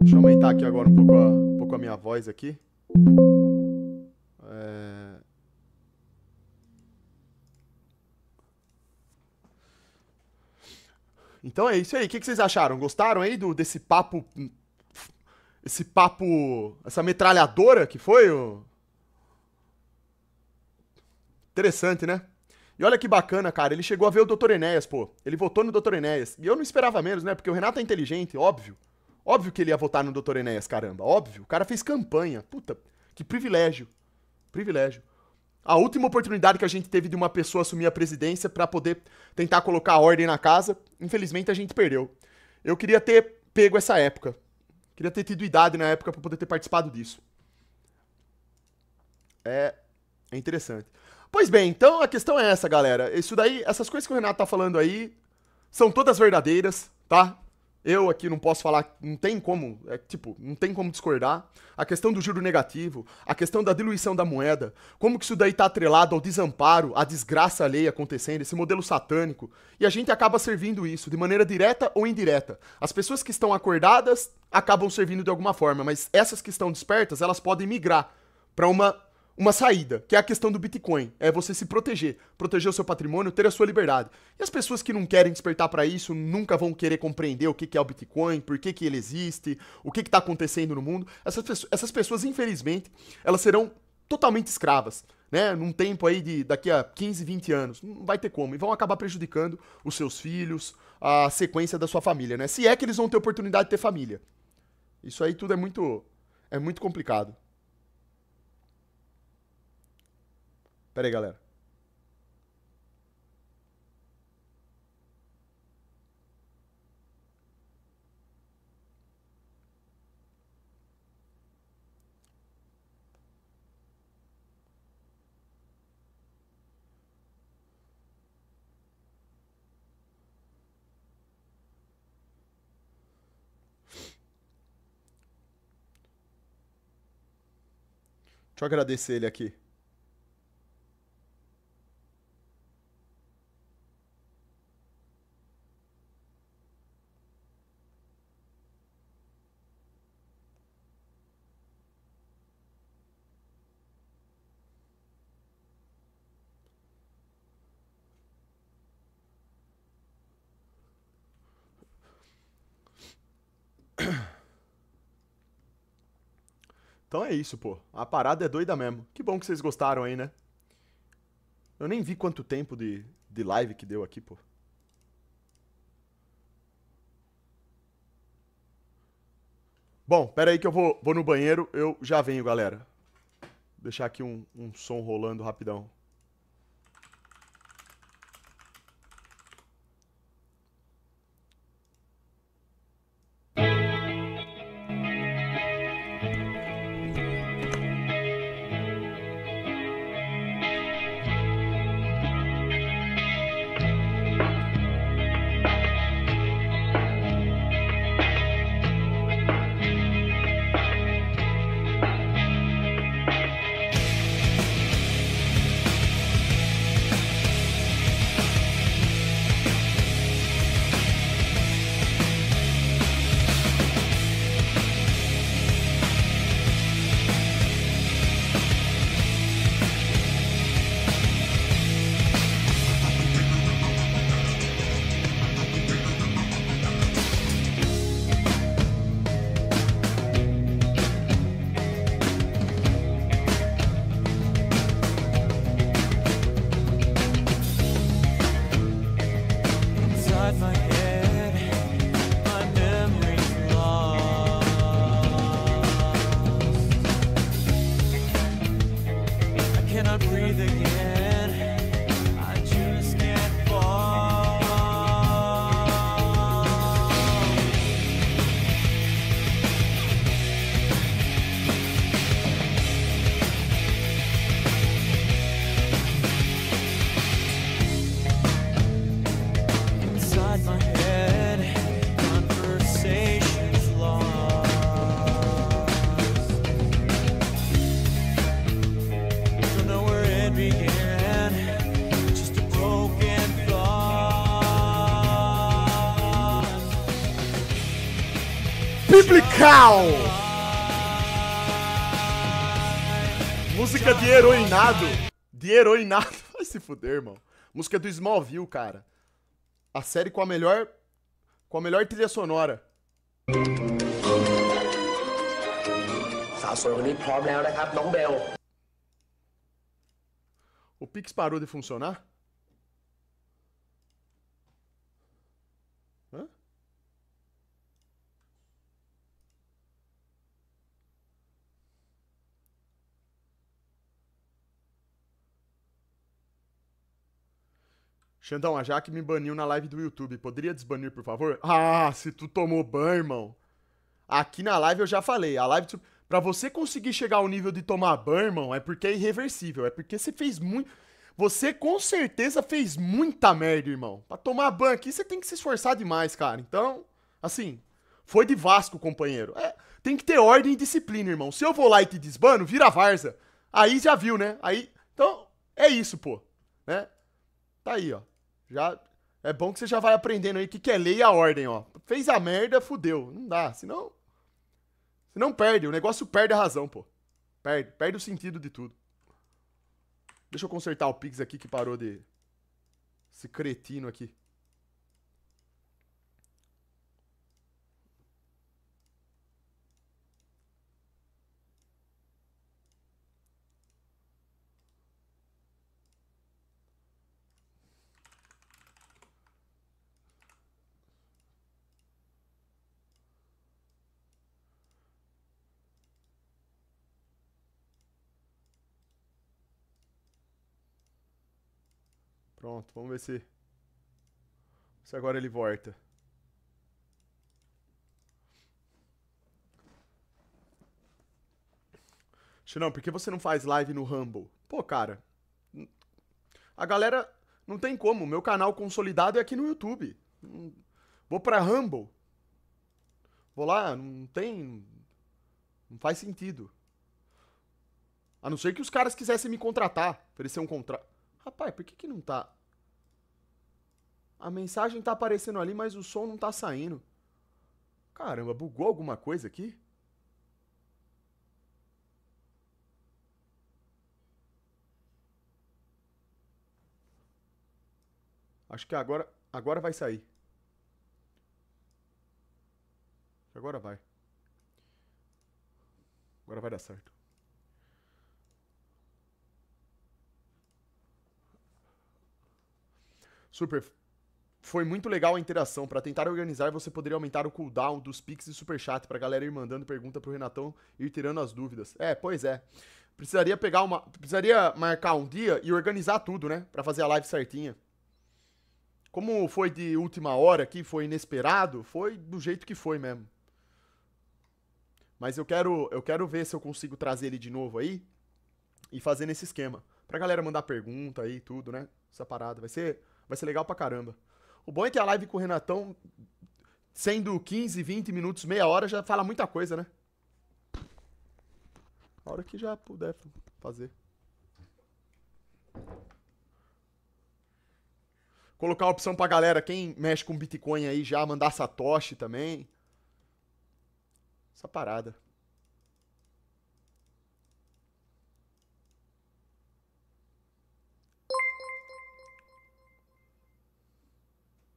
Deixa eu aumentar aqui agora um pouco a, um pouco a minha voz aqui. Então é isso aí. O que, vocês acharam? Gostaram aí do, desse papo. Esse papo. Essa metralhadora que foi? O... Interessante, né? E olha que bacana, cara. Ele chegou a ver o Dr. Enéas, pô. Ele votou no Dr. Enéas. E eu não esperava menos, né? Porque o Renato é inteligente, óbvio. Óbvio que ele ia votar no Dr. Enéas, caramba. Óbvio. O cara fez campanha. Puta, que privilégio. Privilégio a última oportunidade que a gente teve de uma pessoa assumir a presidência para poder tentar colocar a ordem na casa, infelizmente a gente perdeu. Eu queria ter pego essa época. Queria ter tido idade na época para poder ter participado disso. É, é interessante. Pois bem, então a questão é essa, galera. Isso daí, essas coisas que o Renato tá falando aí, são todas verdadeiras, tá? Eu aqui não posso falar, não tem como, é, tipo, não tem como discordar. A questão do juro negativo, a questão da diluição da moeda, como que isso daí tá atrelado ao desamparo, à desgraça alheia acontecendo, esse modelo satânico. E a gente acaba servindo isso de maneira direta ou indireta. As pessoas que estão acordadas acabam servindo de alguma forma, mas essas que estão despertas, elas podem migrar para uma uma saída, que é a questão do Bitcoin. É você se proteger, proteger o seu patrimônio, ter a sua liberdade. E as pessoas que não querem despertar para isso nunca vão querer compreender o que é o Bitcoin, por que, que ele existe, o que está acontecendo no mundo. Essas, pessoas, essas pessoas, infelizmente, elas serão totalmente escravas. Né, num tempo aí de daqui a 15, 20 anos, não vai ter como, e vão acabar prejudicando os seus filhos, a sequência da sua família, né? Se é que eles vão ter oportunidade de ter família. Isso aí tudo é muito é muito complicado. Pera aí, galera. Deixa eu agradecer ele aqui. Então é isso, pô. A parada é doida mesmo. Que bom que vocês gostaram aí, né? Eu nem vi quanto tempo de, de live que deu aqui, pô. Bom, pera aí que eu vou, vou no banheiro, eu já venho, galera. Vou deixar aqui um, um som rolando rapidão. Biblical! Música de heroinado. De heroinado. Vai se fuder, irmão. Música do Smallville, cara. A série com a melhor. Com a melhor trilha sonora. O Pix parou de funcionar? Xandão, a Jaque me baniu na live do YouTube. Poderia desbanir, por favor? Ah, se tu tomou ban, irmão. Aqui na live eu já falei. A live. Pra você conseguir chegar ao nível de tomar ban, irmão, é porque é irreversível. É porque você fez muito. Você com certeza fez muita merda, irmão. Pra tomar ban aqui, você tem que se esforçar demais, cara. Então, assim, foi de Vasco, companheiro. É, tem que ter ordem e disciplina, irmão. Se eu vou lá e te desbano, vira varza. Aí já viu, né? Aí. Então, é isso, pô. Né? Tá aí, ó. Já é bom que você já vai aprendendo aí o que, que é lei e a ordem, ó. Fez a merda, fudeu. Não dá, senão. Senão perde. O negócio perde a razão, pô. Perde. Perde o sentido de tudo. Deixa eu consertar o Pix aqui que parou de. Esse cretino aqui. Pronto, vamos ver se... Se agora ele volta. Xinão, por que você não faz live no Rumble? Pô, cara... A galera... Não tem como. Meu canal consolidado é aqui no YouTube. Hum, vou pra Rumble. Vou lá, não tem... Não faz sentido. A não ser que os caras quisessem me contratar. Oferecer um contrato. Rapaz, por que que não tá... A mensagem tá aparecendo ali, mas o som não tá saindo. Caramba, bugou alguma coisa aqui? Acho que agora, agora vai sair. Agora vai. Agora vai dar certo. Super foi muito legal a interação. Para tentar organizar, você poderia aumentar o cooldown dos Pix e Superchat pra galera ir mandando pergunta pro Renatão e ir tirando as dúvidas. É, pois é. Precisaria pegar uma. Precisaria marcar um dia e organizar tudo, né? Pra fazer a live certinha. Como foi de última hora aqui, foi inesperado, foi do jeito que foi mesmo. Mas eu quero, eu quero ver se eu consigo trazer ele de novo aí e fazer nesse esquema. Pra galera mandar pergunta aí e tudo, né? Essa parada. Vai ser, vai ser legal pra caramba. O bom é que a live com o Renatão, sendo 15, 20 minutos, meia hora, já fala muita coisa, né? A hora que já puder fazer. Colocar a opção pra galera, quem mexe com Bitcoin aí já, mandar Satoshi também. Essa parada.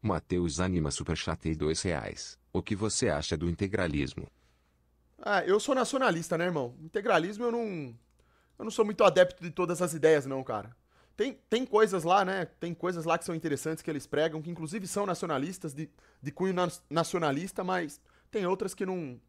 Mateus Anima Superchatei dois reais. O que você acha do integralismo? Ah, eu sou nacionalista, né, irmão? Integralismo eu não. Eu não sou muito adepto de todas as ideias, não, cara. Tem, tem coisas lá, né? Tem coisas lá que são interessantes que eles pregam, que inclusive são nacionalistas, de, de cunho na, nacionalista, mas tem outras que não,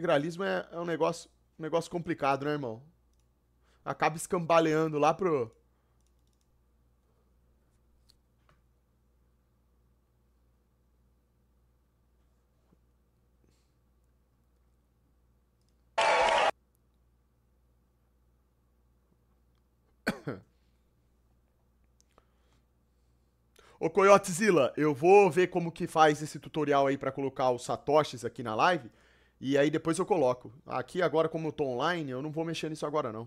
Integralismo é, é um negócio, um negócio complicado, né, irmão? Acaba escambaleando lá pro, Ô Coyotezilla, eu vou ver como que faz esse tutorial aí para colocar os satoshis aqui na live. E aí depois eu coloco. Aqui agora, como eu tô online, eu não vou mexer nisso agora, não.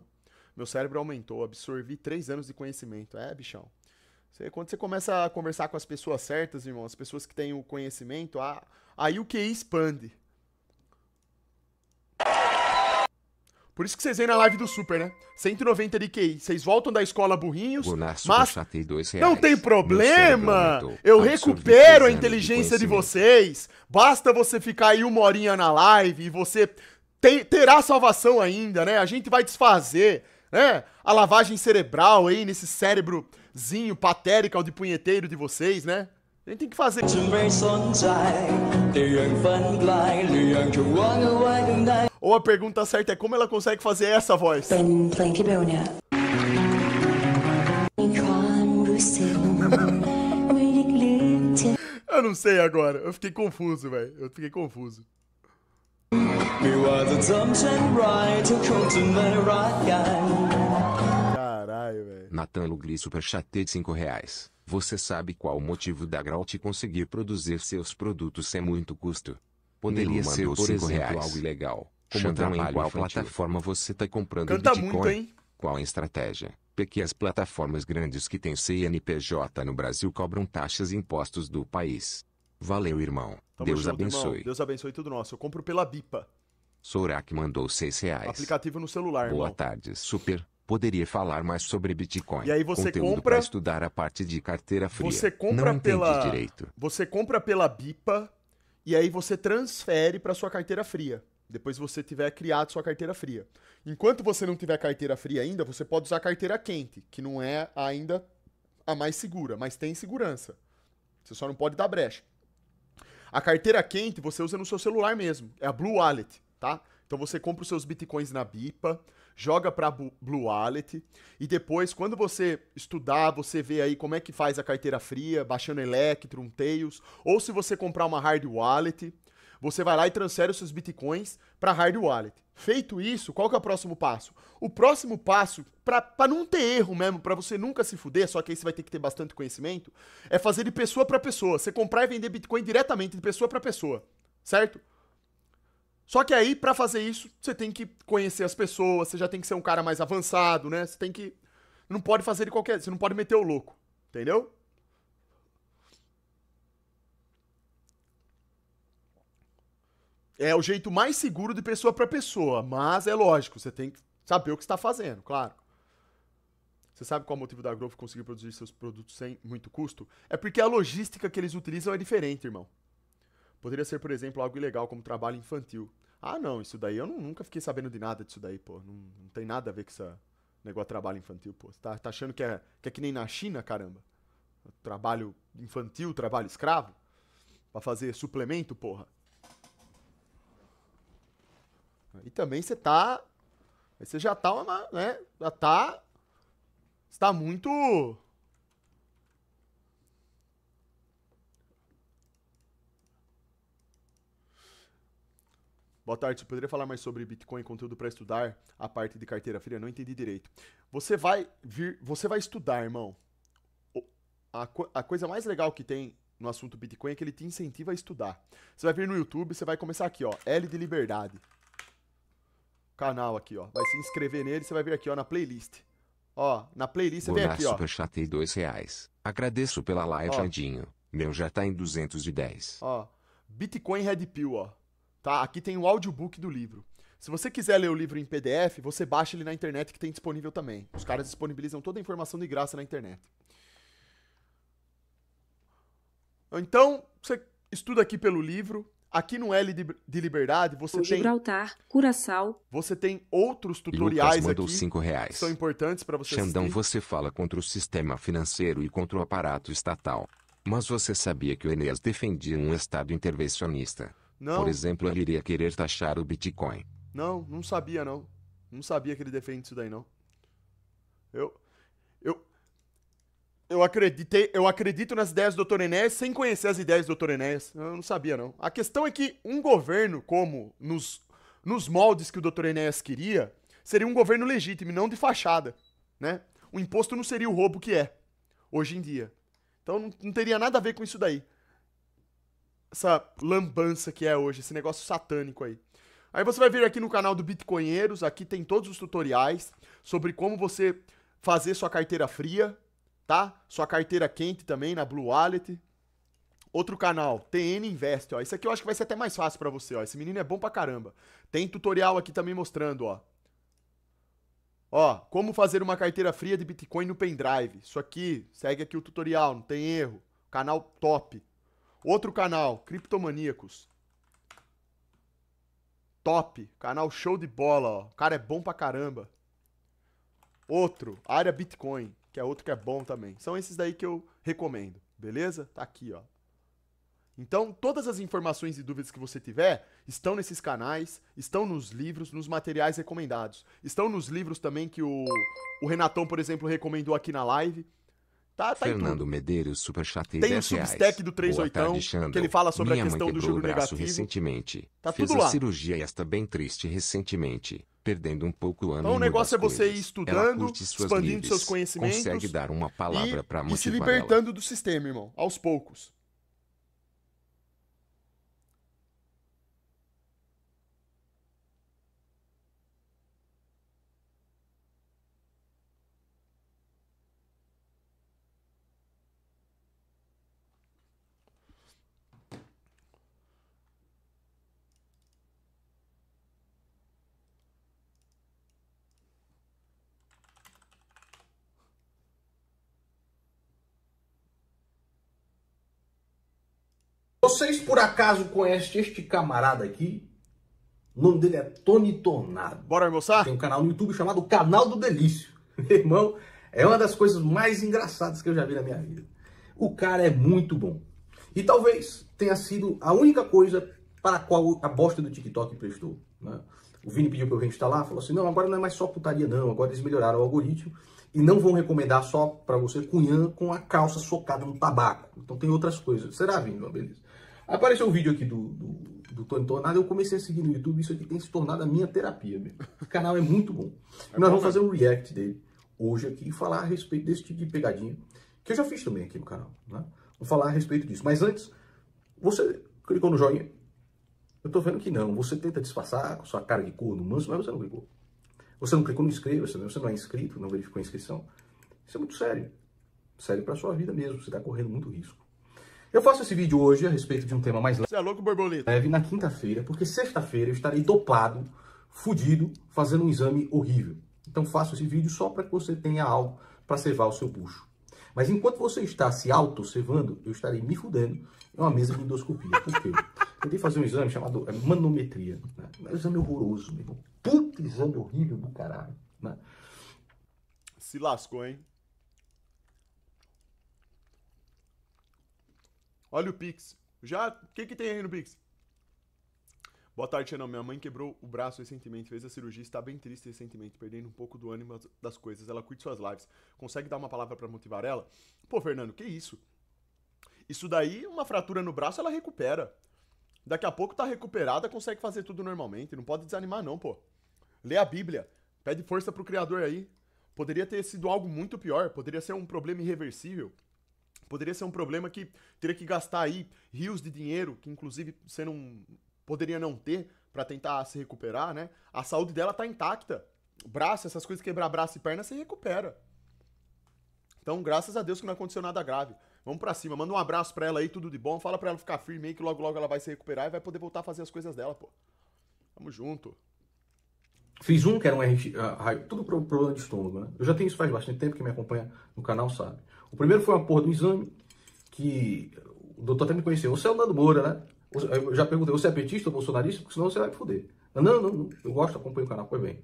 Meu cérebro aumentou, absorvi três anos de conhecimento. É, bichão. Você, quando você começa a conversar com as pessoas certas, irmão, as pessoas que têm o conhecimento, a, aí o QI expande. Por isso que vocês vêm na live do Super, né? 190 de QI. Vocês voltam da escola burrinhos, mas não tem problema. Eu recupero a inteligência de, de vocês. Basta você ficar aí uma horinha na live e você terá salvação ainda, né? A gente vai desfazer, né? A lavagem cerebral aí nesse cérebrozinho patérico de punheteiro de vocês, né? A gente tem que fazer. Ou a pergunta certa é como ela consegue fazer essa voz? Eu não sei agora, eu fiquei confuso, velho. Eu fiquei confuso. Caralho, velho. Nathan Lugli Superchat de 5 reais. Você sabe qual o motivo da Graut conseguir produzir seus produtos sem muito custo? Poderia ser, por exemplo, reais. algo ilegal. Como em qual plataforma você está comprando Canta Bitcoin? Muito, hein? Qual a estratégia? Porque as plataformas grandes que têm CNPJ no Brasil cobram taxas e impostos do país. Valeu, irmão. Tamo Deus junto, abençoe. Irmão. Deus abençoe tudo nosso. Eu compro pela BIPA. Sorak mandou 6 reais. Aplicativo no celular, Boa irmão. tarde, super. Poderia falar mais sobre Bitcoin. E aí você Conteúdo compra estudar a parte de carteira fria. Você compra Não pela direito. Você compra pela BIPA e aí você transfere para sua carteira fria depois você tiver criado sua carteira fria. Enquanto você não tiver carteira fria ainda, você pode usar carteira quente, que não é ainda a mais segura, mas tem segurança. Você só não pode dar brecha. A carteira quente você usa no seu celular mesmo, é a Blue Wallet, tá? Então você compra os seus bitcoins na BIPA, joga para Blue Wallet e depois quando você estudar, você vê aí como é que faz a carteira fria, baixando Electrum, Tails, ou se você comprar uma hard wallet, você vai lá e transfere os seus bitcoins para hard wallet. Feito isso, qual que é o próximo passo? O próximo passo, para não ter erro mesmo, para você nunca se fuder, só que aí você vai ter que ter bastante conhecimento, é fazer de pessoa para pessoa. Você comprar e vender Bitcoin diretamente de pessoa para pessoa, certo? Só que aí, para fazer isso, você tem que conhecer as pessoas, você já tem que ser um cara mais avançado, né? Você tem que. Não pode fazer de qualquer. Você não pode meter o louco. Entendeu? É o jeito mais seguro de pessoa para pessoa, mas é lógico, você tem que saber o que está fazendo, claro. Você sabe qual é o motivo da Growth conseguir produzir seus produtos sem muito custo? É porque a logística que eles utilizam é diferente, irmão. Poderia ser, por exemplo, algo ilegal como trabalho infantil. Ah, não, isso daí eu não, nunca fiquei sabendo de nada disso daí, pô. Não, não tem nada a ver com esse negócio de trabalho infantil, pô. Você tá, tá achando que é, que é que nem na China, caramba? Trabalho infantil, trabalho escravo? Pra fazer suplemento, porra? E também você tá. Você já tá uma. Né? Já tá. Está muito Boa tarde, você poderia falar mais sobre Bitcoin, conteúdo para estudar a parte de carteira fria? Não entendi direito. Você vai vir, você vai estudar, irmão. A, co a coisa mais legal que tem no assunto Bitcoin é que ele te incentiva a estudar. Você vai vir no YouTube, você vai começar aqui, ó, L de Liberdade. Canal aqui, ó. Vai se inscrever nele, você vai vir aqui, ó, na playlist. Ó, na playlist, você vem aqui, ó. super chatei dois reais. Agradeço pela live, ó. Meu já tá em 210. Ó, Bitcoin Red Pill, ó tá? Aqui tem o audiobook do livro. Se você quiser ler o livro em PDF, você baixa ele na internet que tem disponível também. Os caras disponibilizam toda a informação de graça na internet. Então, você estuda aqui pelo livro. Aqui no L de, Liberdade, você o tem. Gibraltar, Curaçao. Você tem outros tutoriais aqui cinco reais. que são importantes para você Xandão, assistir. você fala contra o sistema financeiro e contra o aparato estatal. Mas você sabia que o Enes defendia um Estado intervencionista? Não. Por exemplo, ele iria querer taxar o Bitcoin. Não, não sabia não. Não sabia que ele defende isso daí não. Eu eu eu acreditei, eu acredito nas ideias do Dr. Enéas sem conhecer as ideias do Dr. Enéas. Eu não sabia não. A questão é que um governo como nos nos moldes que o Dr. Enéas queria, seria um governo legítimo, não de fachada, né? O imposto não seria o roubo que é hoje em dia. Então não, não teria nada a ver com isso daí essa lambança que é hoje, esse negócio satânico aí. Aí você vai vir aqui no canal do Bitcoinheiros, aqui tem todos os tutoriais sobre como você fazer sua carteira fria, tá? Sua carteira quente também na Blue Wallet. Outro canal, TN Invest, ó. Isso aqui eu acho que vai ser até mais fácil para você, ó. Esse menino é bom pra caramba. Tem tutorial aqui também mostrando, ó. Ó, como fazer uma carteira fria de Bitcoin no pendrive. Isso aqui, segue aqui o tutorial, não tem erro. Canal top. Outro canal, Criptomaníacos. Top. Canal show de bola, ó. O cara é bom pra caramba. Outro, Área Bitcoin, que é outro que é bom também. São esses daí que eu recomendo, beleza? Tá aqui, ó. Então, todas as informações e dúvidas que você tiver estão nesses canais, estão nos livros, nos materiais recomendados. Estão nos livros também que o, o Renatão, por exemplo, recomendou aqui na live. Tá, tá Fernando Medeiros, super chat Tem o substack do 38, que ele fala sobre Minha a questão do juro negativo. recentemente. Tá Fez tudo lá. cirurgia e está bem triste recentemente, perdendo um pouco o ânimo. Então o negócio é você ir estudando, expandindo livres, seus conhecimentos. Consegue dar uma palavra para e, e se libertando ela. do sistema, irmão, aos poucos. por acaso conhece este camarada aqui? O nome dele é Tony Tornado. Bora almoçar? Tem um canal no YouTube chamado Canal do Delício. Meu irmão, é uma das coisas mais engraçadas que eu já vi na minha vida. O cara é muito bom. E talvez tenha sido a única coisa para a qual a bosta do TikTok prestou. Né? O Vini pediu para eu reinstalar, falou assim, não, agora não é mais só putaria não, agora eles melhoraram o algoritmo e não vão recomendar só para você cunhã com a calça socada no tabaco. Então tem outras coisas. Será, Vini? Beleza. Apareceu um vídeo aqui do, do, do Tony Tornado, eu comecei a seguir no YouTube, isso aqui tem se tornado a minha terapia O canal é muito bom. É nós bom, vamos né? fazer um react dele hoje aqui e falar a respeito desse tipo de pegadinha, que eu já fiz também aqui no canal. Né? Vou falar a respeito disso. Mas antes, você clicou no joinha? Eu tô vendo que não. Você tenta disfarçar com sua cara de corno manso, mas você não clicou. Você não clicou no inscreva-se, né? você não é inscrito, não verificou a inscrição. Isso é muito sério. Sério para sua vida mesmo, você está correndo muito risco. Eu faço esse vídeo hoje a respeito de um tema mais leve. Você é louco, borboleta? Leve na quinta-feira, porque sexta-feira eu estarei dopado, fudido, fazendo um exame horrível. Então faço esse vídeo só para que você tenha algo para cevar o seu bucho. Mas enquanto você está se auto-cevando, eu estarei me fudendo em uma mesa de endoscopia. Por quê? Tentei fazer um exame chamado é, manometria. Né? É um exame horroroso, meu irmão. Puta exame horrível do caralho. Né? Se lascou, hein? Olha o Pix. Já. O que, que tem aí no Pix? Boa tarde, Xenão. Minha mãe quebrou o braço recentemente, fez a cirurgia, está bem triste recentemente, perdendo um pouco do ânimo das coisas. Ela curte suas lives. Consegue dar uma palavra para motivar ela? Pô, Fernando, que isso? Isso daí, uma fratura no braço, ela recupera. Daqui a pouco tá recuperada, consegue fazer tudo normalmente. Não pode desanimar, não, pô. Lê a Bíblia. Pede força pro Criador aí. Poderia ter sido algo muito pior, poderia ser um problema irreversível. Poderia ser um problema que teria que gastar aí rios de dinheiro, que inclusive você não poderia não ter para tentar se recuperar, né? A saúde dela tá intacta. Braço, essas coisas quebrar braço e perna, você recupera. Então, graças a Deus que não aconteceu nada grave. Vamos para cima, manda um abraço para ela aí, tudo de bom. Fala para ela ficar firme aí que logo logo ela vai se recuperar e vai poder voltar a fazer as coisas dela, pô. Tamo junto. Fiz um que era um RX, uh, ah, tudo pro problema de estômago, né? Eu já tenho isso faz bastante tempo, quem me acompanha no canal sabe. O primeiro foi uma porra do exame, que o doutor até me conheceu. Você é o Nando Moura, né? Eu já perguntei, você é petista ou bolsonarista? Porque senão você vai me foder. Não, não, não, eu gosto, acompanho o canal, foi bem.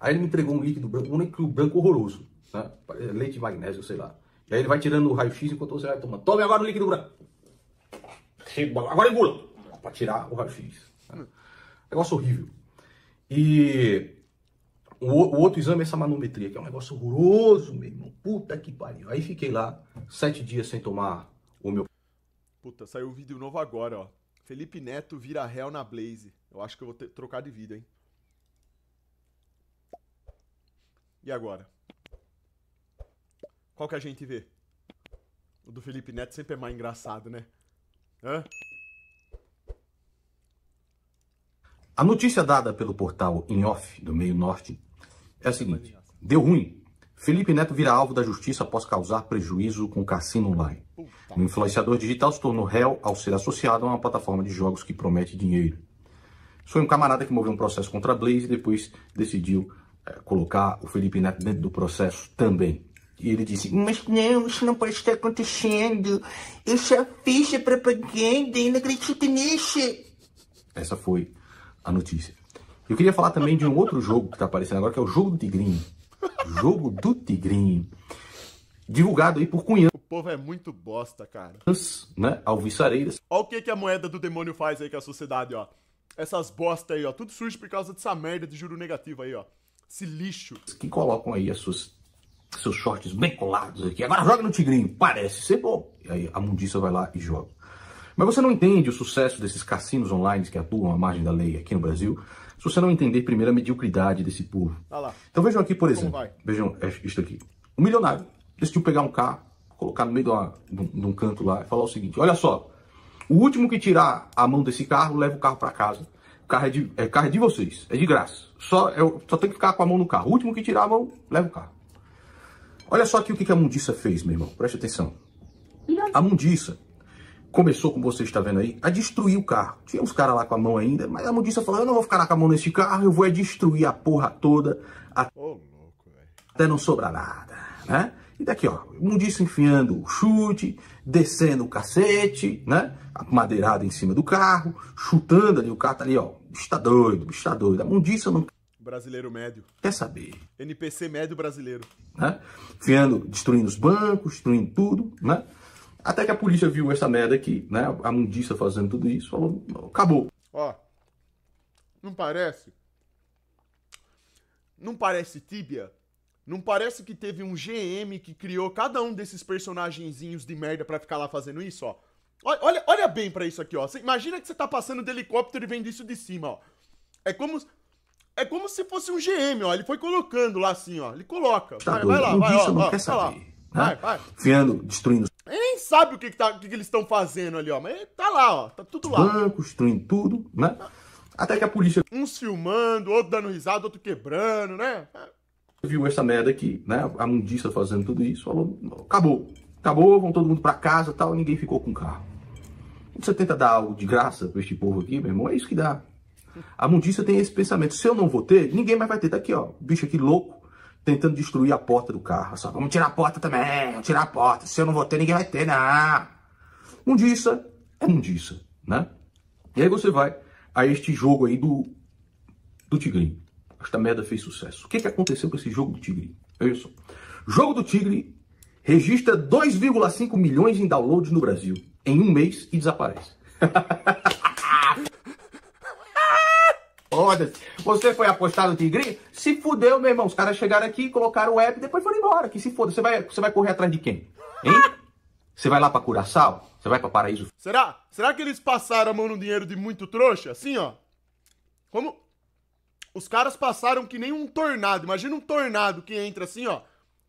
Aí ele me entregou um líquido branco, um líquido branco horroroso, né? Leite magnésio, sei lá. E aí ele vai tirando o raio-x enquanto você vai tomando. Tome agora o líquido branco. Agora engula. Pra tirar o raio-x. Né? Negócio horrível. E o, o, outro exame é essa manometria, que é um negócio horroroso, meu irmão. Puta que pariu. Aí fiquei lá sete dias sem tomar o meu. Puta, saiu um vídeo novo agora, ó. Felipe Neto vira réu na Blaze. Eu acho que eu vou ter, trocar de vida, hein? E agora? Qual que a gente vê? O do Felipe Neto sempre é mais engraçado, né? Hã? A notícia dada pelo portal In Off do Meio Norte é o seguinte: deu ruim. Felipe Neto vira alvo da justiça após causar prejuízo com cassino online. O influenciador digital se tornou réu ao ser associado a uma plataforma de jogos que promete dinheiro. Foi um camarada que moveu um processo contra a Blaze e depois decidiu é, colocar o Felipe Neto dentro do processo também. E ele disse: Mas não, isso não pode estar acontecendo. Isso é ficha propaganda e não acredito nisso. Essa foi a notícia. Eu queria falar também de um outro jogo que está aparecendo agora, que é o Jogo do Tigrinho. Jogo do Tigrinho. Divulgado aí por Cunhã. O povo é muito bosta, cara. Né? Alviçareiras. Olha o que, que a moeda do demônio faz aí com a sociedade, ó. Essas bosta aí, ó. Tudo surge por causa dessa merda de juro negativo aí, ó. Esse lixo. Que colocam aí as suas seus shorts bem colados aqui. Agora joga no Tigrinho, parece ser bom. E aí a mundiça vai lá e joga. Mas você não entende o sucesso desses cassinos online que atuam à margem da lei aqui no Brasil, se você não entender primeiro a mediocridade desse povo. Tá então vejam aqui, por exemplo, vejam é isto aqui. Um milionário decidiu pegar um carro, colocar no meio de, uma, de um canto lá e falar o seguinte, olha só, o último que tirar a mão desse carro, leva o carro para casa. O carro é, de, é, carro é de vocês, é de graça. Só, é só tem que ficar com a mão no carro. O último que tirar a mão, leva o carro. Olha só aqui o que a mundiça fez, meu irmão. Preste atenção. A mundiça começou, como você está vendo aí, a destruir o carro. Tinha uns caras lá com a mão ainda, mas a mudança falou, eu não vou ficar lá com a mão nesse carro, eu vou é destruir a porra toda até, oh, até não sobrar nada, né? E daqui, ó, mundiça enfiando o chute, descendo o cacete, né? A madeirada em cima do carro, chutando ali, o carro tá ali, ó. Bicho tá doido, bicho tá doido. A mundiça não... Brasileiro médio. Quer saber? NPC médio brasileiro. Né? Enfiando, destruindo os bancos, destruindo tudo, né? Até que a polícia viu essa merda aqui, né? A mundista fazendo tudo isso, falou, acabou. Ó, não parece? Não parece tíbia? Não parece que teve um GM que criou cada um desses personagenzinhos de merda para ficar lá fazendo isso, ó? Olha, olha bem para isso aqui, ó. Cê imagina que você tá passando de helicóptero e vendo isso de cima, ó. É como, é como se fosse um GM, ó. Ele foi colocando lá assim, ó. Ele coloca. Tá vai, vai lá, vai, ó, ó, vai tá lá. Né? Vai, vai. Fiando, destruindo ele nem sabe o que, que, tá, o que, que eles estão fazendo ali, ó. Mas tá lá, ó. Tá tudo lá. Bancos, tudo, né? Até que a polícia. Uns filmando, outro dando risada, outro quebrando, né? Viu essa merda aqui, né? A mundista fazendo tudo isso, falou: acabou. Acabou, vão todo mundo pra casa tal, ninguém ficou com o carro. você tenta dar algo de graça pra este povo aqui, meu irmão, é isso que dá. A mundista tem esse pensamento: se eu não vou ter, ninguém mais vai ter. Tá aqui, ó. Bicho aqui louco tentando destruir a porta do carro. Só, vamos tirar a porta também, vamos tirar a porta. Se eu não vou ter, ninguém vai ter, não. Mundiça é mundiça, né? E aí você vai a este jogo aí do, do Tigrinho. Esta merda fez sucesso. O que, que aconteceu com esse jogo do Tigre? É isso. Jogo do Tigre registra 2,5 milhões em downloads no Brasil em um mês e desaparece. Você foi apostar no Tigrinho? Se fudeu, meu irmão. Os caras chegaram aqui, colocaram o app, e depois foram embora. Que se foda. Você vai, você vai correr atrás de quem? Hein? Você vai lá pra Curaçao? Você vai pra Paraíso? Será? Será que eles passaram a mão no dinheiro de muito trouxa? Assim, ó. Como... Os caras passaram que nem um tornado. Imagina um tornado que entra assim, ó.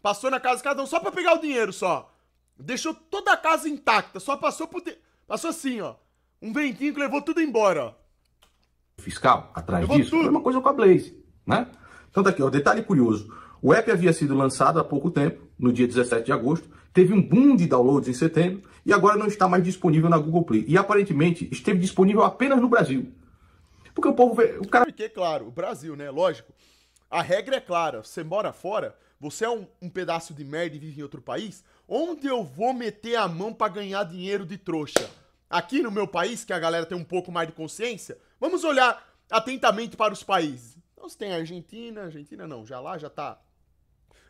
Passou na casa de cada um só pra pegar o dinheiro, só. Deixou toda a casa intacta. Só passou por... Passou assim, ó. Um ventinho que levou tudo embora, ó fiscal atrás disso, tudo. uma coisa com a Blaze, né? Então tá aqui, ó, detalhe curioso. O app havia sido lançado há pouco tempo, no dia 17 de agosto, teve um boom de downloads em setembro e agora não está mais disponível na Google Play. E aparentemente esteve disponível apenas no Brasil. Porque o povo vê, o cara... Porque, é claro, o Brasil, né? Lógico. A regra é clara, você mora fora, você é um, um pedaço de merda e vive em outro país, onde eu vou meter a mão para ganhar dinheiro de trouxa? Aqui no meu país, que a galera tem um pouco mais de consciência, Vamos olhar atentamente para os países. Então você tem a Argentina, Argentina não, já lá já tá.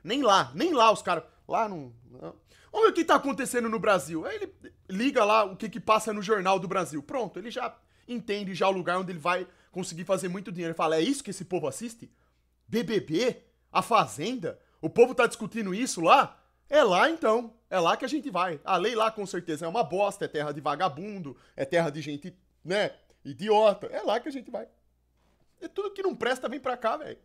Nem lá, nem lá os caras. Lá não, não. Vamos ver o que tá acontecendo no Brasil. Aí ele liga lá o que que passa no Jornal do Brasil. Pronto, ele já entende já o lugar onde ele vai conseguir fazer muito dinheiro. Ele fala: é isso que esse povo assiste? BBB? A Fazenda? O povo tá discutindo isso lá? É lá então. É lá que a gente vai. A lei lá com certeza é uma bosta, é terra de vagabundo, é terra de gente, né, idiota. É lá que a gente vai. É tudo que não presta vem pra cá, velho.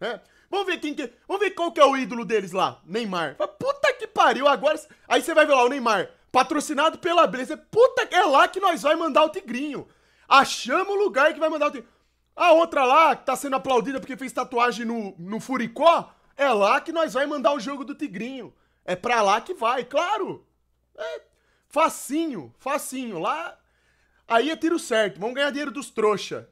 Né? Vamos ver quem que. Vamos ver qual que é o ídolo deles lá. Neymar. Puta que pariu, agora. Aí você vai ver lá o Neymar. Patrocinado pela Blaze. Puta que é lá que nós vai mandar o Tigrinho. Achamos o lugar que vai mandar o Tigrinho. A outra lá, que tá sendo aplaudida porque fez tatuagem no, no Furicó, é lá que nós vai mandar o jogo do Tigrinho. É pra lá que vai, claro. É facinho, facinho. Lá Aí é tiro certo, vamos ganhar dinheiro dos trouxa.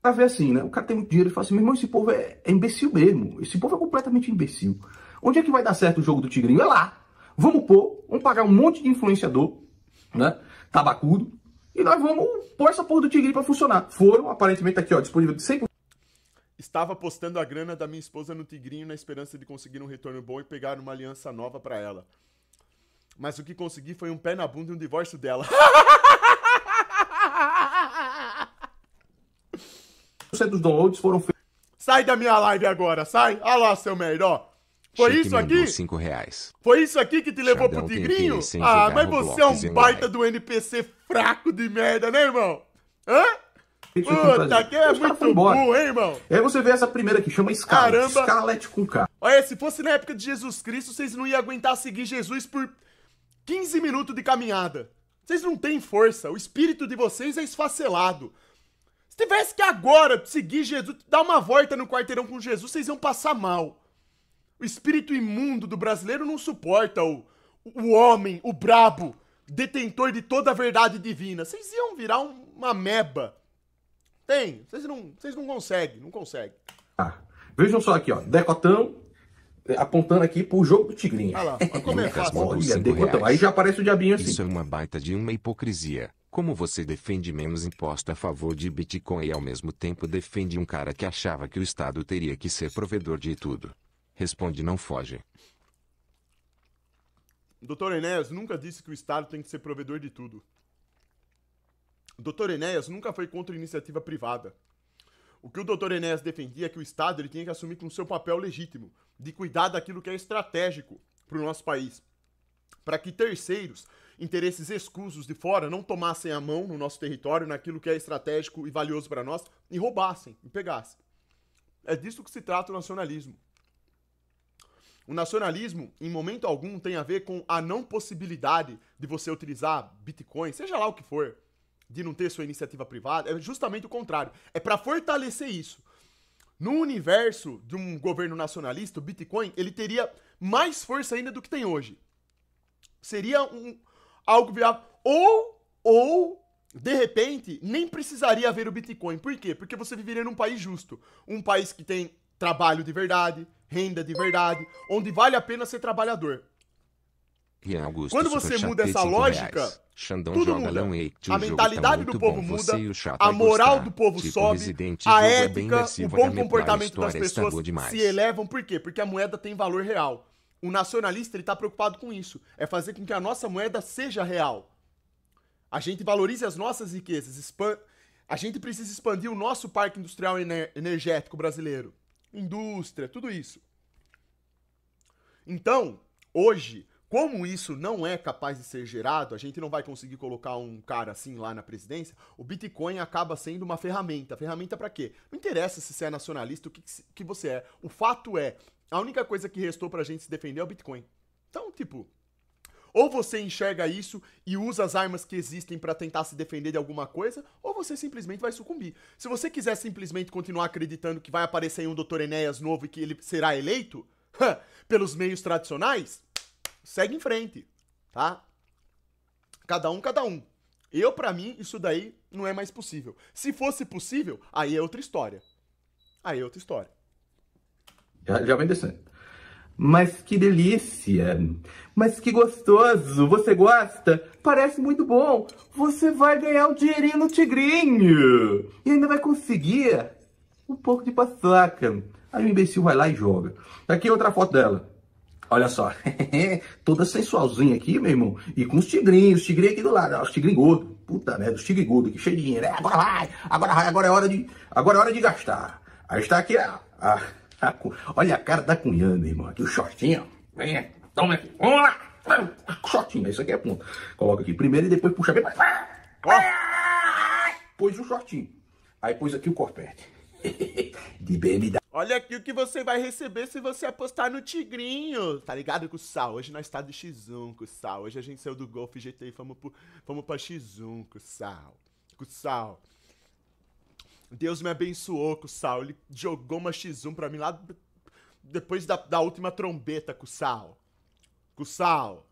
Pra ver assim, né? O cara tem muito dinheiro e fala assim, meu irmão, esse povo é, é imbecil mesmo. Esse povo é completamente imbecil. Onde é que vai dar certo o jogo do Tigrinho? É lá. Vamos pôr, vamos pagar um monte de influenciador, né? Tabacudo. E nós vamos pôr essa porra do Tigrinho pra funcionar. Foram, aparentemente, aqui, ó, disponível de 100%. Estava apostando a grana da minha esposa no Tigrinho na esperança de conseguir um retorno bom e pegar uma aliança nova para ela. Mas o que consegui foi um pé na bunda e um divórcio dela. dos downloads foram feitos. Sai da minha live agora, sai. Olha lá, seu merda, ó. Foi Chique isso aqui? Cinco reais. Foi isso aqui que te levou Xandão pro Tigrinho? Ah, mas você é um baita do NPC fraco de merda, né, irmão? Hã? Puta, que é muito bom, hein, irmão? aí você vê essa primeira que chama Escala. Caramba. Escalete com K. Olha, se fosse na época de Jesus Cristo, vocês não iam aguentar seguir Jesus por 15 minutos de caminhada. Vocês não têm força. O espírito de vocês é esfacelado. Se tivesse que agora seguir Jesus, dar uma volta no quarteirão com Jesus, vocês iam passar mal. O espírito imundo do brasileiro não suporta o, o homem, o brabo, detentor de toda a verdade divina. Vocês iam virar um, uma meba. Tem, vocês não, vocês não conseguem, não conseguem. Ah, vejam só aqui, ó, decotão eh, apontando aqui pro jogo do Tigrinho. Olha lá, como é fácil. Olha, decotão. Aí já aparece o diabinho assim. Isso é uma baita de uma hipocrisia. Como você defende menos imposto a favor de Bitcoin e ao mesmo tempo defende um cara que achava que o Estado teria que ser provedor de tudo? Responde não foge. Doutor Enéas nunca disse que o Estado tem que ser provedor de tudo. Doutor Enéas nunca foi contra iniciativa privada. O que o doutor Enéas defendia é que o Estado ele tinha que assumir com seu papel legítimo, de cuidar daquilo que é estratégico para o nosso país, para que terceiros interesses escusos de fora não tomassem a mão no nosso território, naquilo que é estratégico e valioso para nós, e roubassem, e pegassem. É disso que se trata o nacionalismo. O nacionalismo, em momento algum, tem a ver com a não possibilidade de você utilizar Bitcoin, seja lá o que for, de não ter sua iniciativa privada. É justamente o contrário. É para fortalecer isso. No universo de um governo nacionalista, o Bitcoin ele teria mais força ainda do que tem hoje. Seria um, algo virar. Ou, ou, de repente, nem precisaria haver o Bitcoin. Por quê? Porque você viveria num país justo. Um país que tem trabalho de verdade, renda de verdade, onde vale a pena ser trabalhador. Augusto, Quando você muda essa lógica, Xandão tudo muda. É? a tá mentalidade tá do povo muda, a moral do povo tipo sobe, a é ética, o assim, bom comportamento das tá pessoas se elevam. Por quê? Porque a moeda tem valor real. O nacionalista ele está preocupado com isso, é fazer com que a nossa moeda seja real. A gente valorize as nossas riquezas, a gente precisa expandir o nosso parque industrial ener energético brasileiro, indústria, tudo isso. Então, hoje, como isso não é capaz de ser gerado, a gente não vai conseguir colocar um cara assim lá na presidência, o Bitcoin acaba sendo uma ferramenta. Ferramenta para quê? Não interessa se você é nacionalista, o que, que você é. O fato é a única coisa que restou pra gente se defender é o Bitcoin. Então, tipo, ou você enxerga isso e usa as armas que existem para tentar se defender de alguma coisa, ou você simplesmente vai sucumbir. Se você quiser simplesmente continuar acreditando que vai aparecer um Dr. Enéas novo e que ele será eleito pelos meios tradicionais, segue em frente, tá? Cada um, cada um. Eu, para mim, isso daí não é mais possível. Se fosse possível, aí é outra história. Aí é outra história. Já, vem deixando. Mas que delícia! Mas que gostoso! Você gosta? Parece muito bom! Você vai ganhar um dinheirinho no tigrinho! E ainda vai conseguir um pouco de paçoca. Aí o imbecil vai lá e joga. Tá aqui outra foto dela. Olha só, toda sensualzinha aqui, meu irmão. E com os tigrinhos, os tigrinhos aqui do lado, os tigrinhos gordos. Puta merda, os tigrinhos gordos aqui, cheio de dinheiro. É, agora vai, agora vai, agora é hora de, agora é hora de gastar. Aí está aqui a, a ah. A, olha a cara da cunhada, meu irmão. Aqui o shortinho, ó. Vem aqui. Toma aqui. Vamos lá. Ah, shortinho, isso aqui é ponto. Coloca aqui primeiro e depois puxa bem. Ó. Ah, pôs o shortinho. Aí pôs aqui o corpete. De BMW. Olha aqui o que você vai receber se você apostar no Tigrinho. Tá ligado, Cussal? Hoje nós tá do X1, Cussal. Hoje a gente saiu do Golf GT e fomos, pro, fomos pra X1, Cussal. Cussal. Deus me abençoou com o Sal. Ele jogou uma X1 pra mim lá depois da, da última trombeta com o Sal. Com o Sal.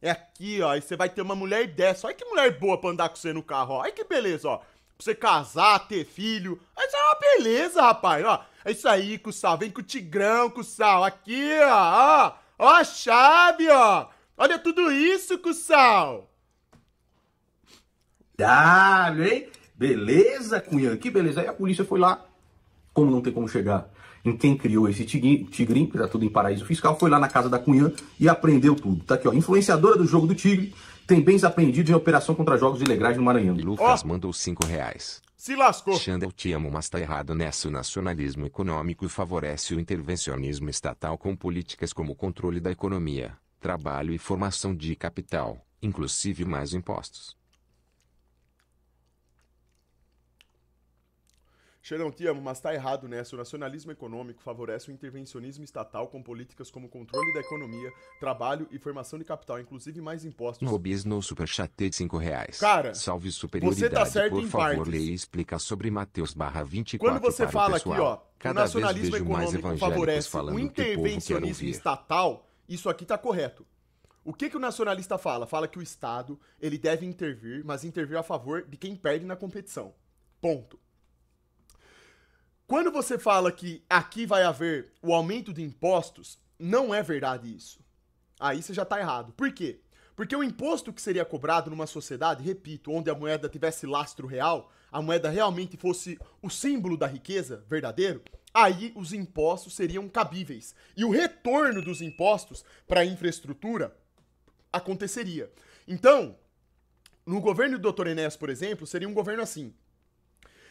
É aqui, ó. E você vai ter uma mulher dessa. Olha que mulher boa pra andar com você no carro, ó. Olha que beleza, ó. Pra você casar, ter filho. Mas é uma beleza, rapaz, ó. É isso aí, Cussal. Vem com o Tigrão, Cussal. Aqui, ó. Ó, a chave, ó. Olha tudo isso, Cussal. Dá, hein? Beleza, Cunha, que beleza. Aí a polícia foi lá, como não tem como chegar em quem criou esse tigrinho, que tá tudo em paraíso fiscal, foi lá na casa da Cunha e aprendeu tudo. Tá aqui, ó, influenciadora do jogo do tigre, tem bens apreendidos em operação contra jogos ilegais no Maranhão. Lucas oh. mandou 5 reais. Se lascou. Xandão, te amo, mas tá errado nessa. O nacionalismo econômico favorece o intervencionismo estatal com políticas como controle da economia, trabalho e formação de capital, inclusive mais impostos. Xerão, te amo, mas tá errado nessa. Né? O nacionalismo econômico favorece o intervencionismo estatal com políticas como controle da economia, trabalho e formação de capital, inclusive mais impostos. Nobis no superchat de 5 reais. Cara, salve superioridade, você tá certo por em favor, partes. leia e explica sobre Mateus barra 24 Quando você fala aqui, ó, Cada o nacionalismo econômico favorece o intervencionismo o estatal, isso aqui tá correto. O que, que o nacionalista fala? Fala que o Estado ele deve intervir, mas intervir a favor de quem perde na competição. Ponto. Quando você fala que aqui vai haver o aumento de impostos, não é verdade isso. Aí você já está errado. Por quê? Porque o imposto que seria cobrado numa sociedade, repito, onde a moeda tivesse lastro real, a moeda realmente fosse o símbolo da riqueza verdadeiro, aí os impostos seriam cabíveis. E o retorno dos impostos para a infraestrutura aconteceria. Então, no governo do Dr. Enéas, por exemplo, seria um governo assim.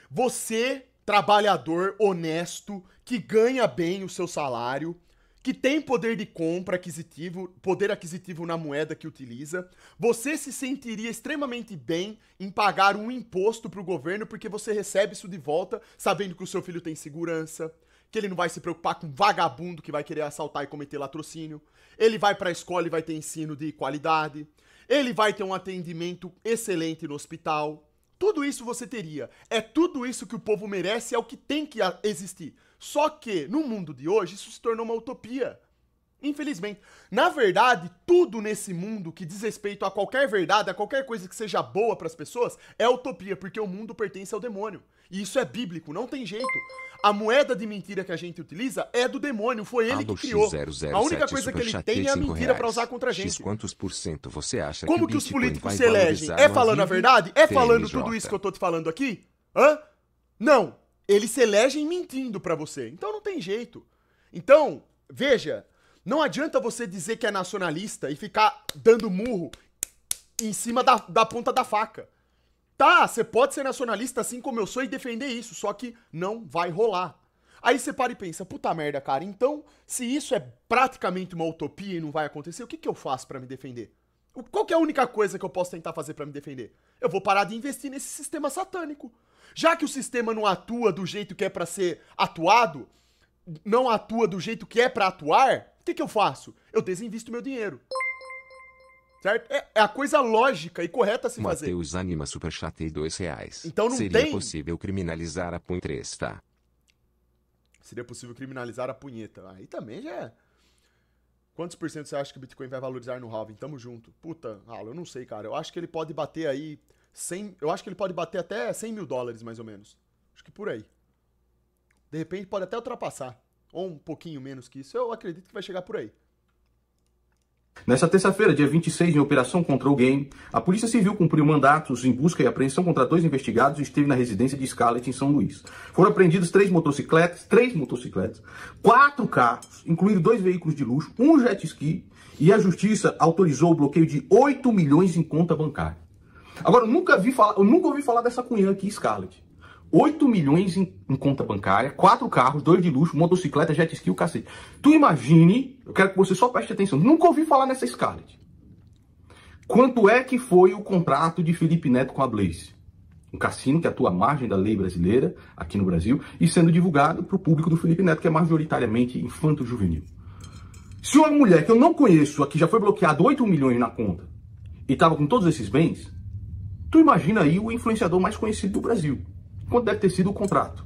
Você trabalhador honesto, que ganha bem o seu salário, que tem poder de compra aquisitivo, poder aquisitivo na moeda que utiliza, você se sentiria extremamente bem em pagar um imposto para o governo porque você recebe isso de volta, sabendo que o seu filho tem segurança, que ele não vai se preocupar com um vagabundo que vai querer assaltar e cometer latrocínio. Ele vai para a escola e vai ter ensino de qualidade. Ele vai ter um atendimento excelente no hospital. Tudo isso você teria. É tudo isso que o povo merece, é o que tem que existir. Só que, no mundo de hoje, isso se tornou uma utopia. Infelizmente. Na verdade, tudo nesse mundo que diz respeito a qualquer verdade, a qualquer coisa que seja boa para as pessoas, é utopia, porque o mundo pertence ao demônio. E isso é bíblico, não tem jeito. A moeda de mentira que a gente utiliza é do demônio, foi ele Aldo que criou. X007, a única coisa que ele tem é a mentira para usar contra a gente. X quantos por cento você acha Como que, que os políticos se elegem? É falando a verdade? É falando TMJ. tudo isso que eu tô te falando aqui? Hã? Não, eles se elegem mentindo para você. Então não tem jeito. Então, veja, não adianta você dizer que é nacionalista e ficar dando murro em cima da, da ponta da faca. Tá, você pode ser nacionalista assim como eu sou e defender isso, só que não vai rolar. Aí você para e pensa, puta merda, cara, então, se isso é praticamente uma utopia e não vai acontecer, o que, que eu faço para me defender? Qual é a única coisa que eu posso tentar fazer para me defender? Eu vou parar de investir nesse sistema satânico. Já que o sistema não atua do jeito que é para ser atuado, não atua do jeito que é para atuar, o que, que eu faço? Eu desinvisto meu dinheiro. Certo? É, é a coisa lógica e correta a se Mateus fazer. Mateus Anima Superchat e dois reais. Então não Seria tem... possível criminalizar a punheta. Tá? Seria possível criminalizar a punheta. Aí também já é... Quantos por cento você acha que o Bitcoin vai valorizar no halving? Tamo junto. Puta, Raul, eu não sei, cara. Eu acho que ele pode bater aí 100... Eu acho que ele pode bater até 100 mil dólares, mais ou menos. Acho que por aí. De repente pode até ultrapassar. Ou um pouquinho menos que isso. Eu acredito que vai chegar por aí. Nessa terça-feira, dia 26, em operação contra o game, a Polícia Civil cumpriu mandatos em busca e apreensão contra dois investigados e esteve na residência de Scarlett, em São Luís. Foram apreendidos três motocicletas, três motocicletas, quatro carros, incluindo dois veículos de luxo, um jet ski, e a Justiça autorizou o bloqueio de 8 milhões em conta bancária. Agora, eu nunca, vi falar, eu nunca ouvi falar dessa cunhã aqui, Scarlett. 8 milhões em, em, conta bancária, quatro carros, dois de luxo, motocicleta, jet ski, o cacete. Tu imagine, eu quero que você só preste atenção, nunca ouvi falar nessa Scarlett. Quanto é que foi o contrato de Felipe Neto com a Blaze? Um cassino que atua à margem da lei brasileira, aqui no Brasil, e sendo divulgado para o público do Felipe Neto, que é majoritariamente infanto-juvenil. Se uma mulher que eu não conheço, aqui já foi bloqueada 8 milhões na conta, e estava com todos esses bens, tu imagina aí o influenciador mais conhecido do Brasil quanto deve ter sido o contrato.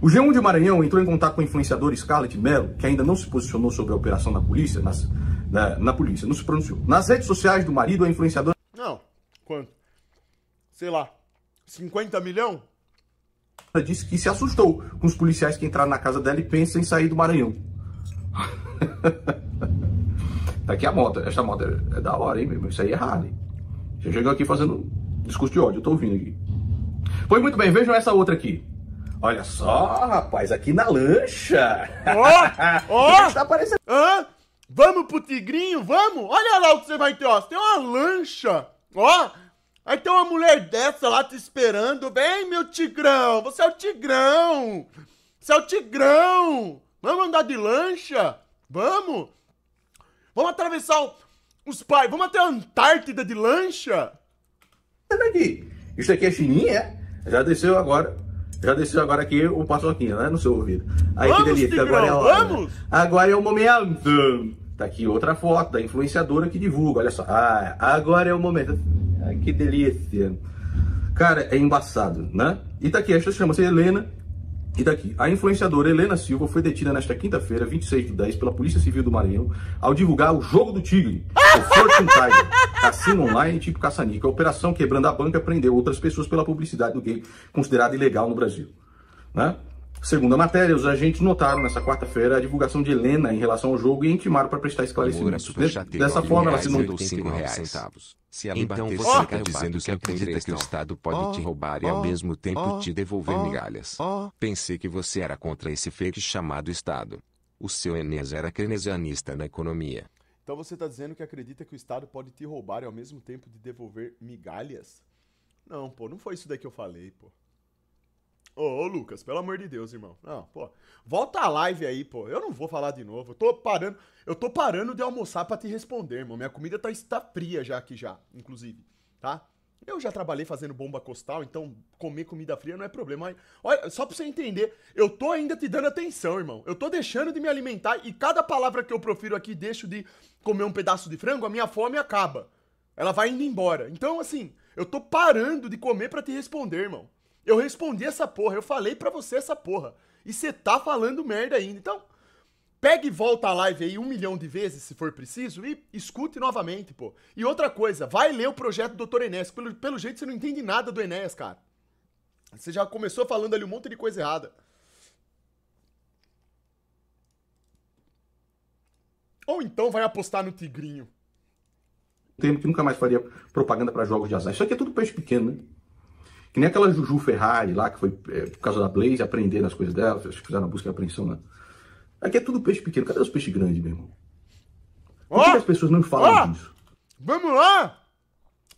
O G1 de Maranhão entrou em contato com o influenciador Scarlett Mello, que ainda não se posicionou sobre a operação na polícia, nas, na, né, na polícia, não se pronunciou. Nas redes sociais do marido, a influenciadora... Não, quanto? Sei lá, 50 milhão? Disse que se assustou com os policiais que entraram na casa dela e pensam em sair do Maranhão. tá aqui a moto, essa moto é, é da hora, hein, meu? Isso aí é hein? Você chegou aqui fazendo discurso de ódio, eu tô ouvindo aqui. Foi muito bem, vejam essa outra aqui. Olha só, rapaz, aqui na lancha. Ó, oh, ó. Oh, tá aparecendo... Hã? Vamos pro tigrinho, vamos? Olha lá o que você vai ter, ó. Você tem uma lancha, ó. Aí tem uma mulher dessa lá te esperando. Vem, meu tigrão, você é o tigrão. Você é o tigrão. Vamos andar de lancha? Vamos? Vamos atravessar os pais, vamos até a Antártida de lancha? Olha aqui. Isso aqui é fininho, é? Já desceu agora. Já desceu agora aqui o um paçoquinha, né? No seu ouvido. Aí vamos, que delícia, Tigrão, agora é a hora. Né? Vamos! Agora é o momento. Tá aqui outra foto da influenciadora que divulga, olha só. Ah, agora é o momento. Ah, que delícia. Cara, é embaçado, né? E tá aqui, gente chama-se Helena e daqui, a influenciadora Helena Silva foi detida nesta quinta-feira, 26 de 10, pela Polícia Civil do Maranhão, ao divulgar o Jogo do Tigre, o Fortune Tiger, cassino online tipo caça-níquel. A operação Quebrando a Banca prendeu outras pessoas pela publicidade do game, é considerada ilegal no Brasil. Né? Segundo a matéria, os agentes notaram nessa quarta-feira a divulgação de Helena em relação ao jogo e intimaram para prestar é esclarecimentos. De, dessa forma, ela se não cinco reais. Se ela então tá bater, você está dizendo que acredita que o então. Estado pode oh! te roubar e ao mesmo tempo te devolver migalhas. Pensei que você era contra esse fake chamado Estado. O seu Enes era keynesianista na economia. Então você está dizendo que acredita que o Estado pode te roubar e ao mesmo tempo te devolver migalhas? Não, pô, não foi isso daí que eu falei, pô. Ô, ô, Lucas, pelo amor de Deus, irmão. Não, pô. Volta a live aí, pô. Eu não vou falar de novo. Eu tô parando. Eu tô parando de almoçar para te responder, irmão. Minha comida tá, fria já aqui já, inclusive, tá? Eu já trabalhei fazendo bomba costal, então comer comida fria não é problema. Olha, só pra você entender, eu tô ainda te dando atenção, irmão. Eu tô deixando de me alimentar e cada palavra que eu profiro aqui, deixo de comer um pedaço de frango, a minha fome acaba. Ela vai indo embora. Então, assim, eu tô parando de comer para te responder, irmão. Eu respondi essa porra, eu falei para você essa porra. E você tá falando merda ainda. Então, Pega e volta a live aí um milhão de vezes, se for preciso, e escute novamente, pô. E outra coisa, vai ler o projeto do Dr. Enéas. Pelo, pelo jeito, você não entende nada do Enéas, cara. Você já começou falando ali um monte de coisa errada. Ou então vai apostar no Tigrinho. Tempo que nunca mais faria propaganda para jogos de azar. Isso aqui é tudo peixe pequeno, né? Que nem aquela Juju Ferrari lá, que foi é, por causa da Blaze, aprender nas coisas dela, fizeram a busca e apreensão lá. Né? Aqui é tudo peixe pequeno, cadê os peixes grandes, meu irmão? Por oh, que, as pessoas não falam oh, disso? Vamos lá!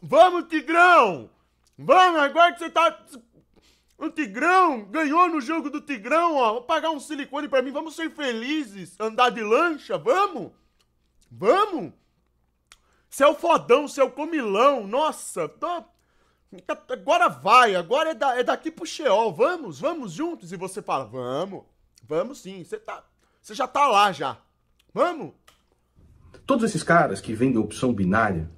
Vamos, Tigrão! Vamos, agora que você tá. O Tigrão ganhou no jogo do Tigrão, ó. Vou pagar um silicone pra mim, vamos ser felizes. Andar de lancha, vamos! Vamos! é o fodão, é o comilão, nossa, tô Agora vai, agora é, da, é daqui pro Sheol. Vamos, vamos juntos. E você fala, vamos, vamos sim. Você tá, você já tá lá já. Vamos. Todos esses caras que vendem opção binária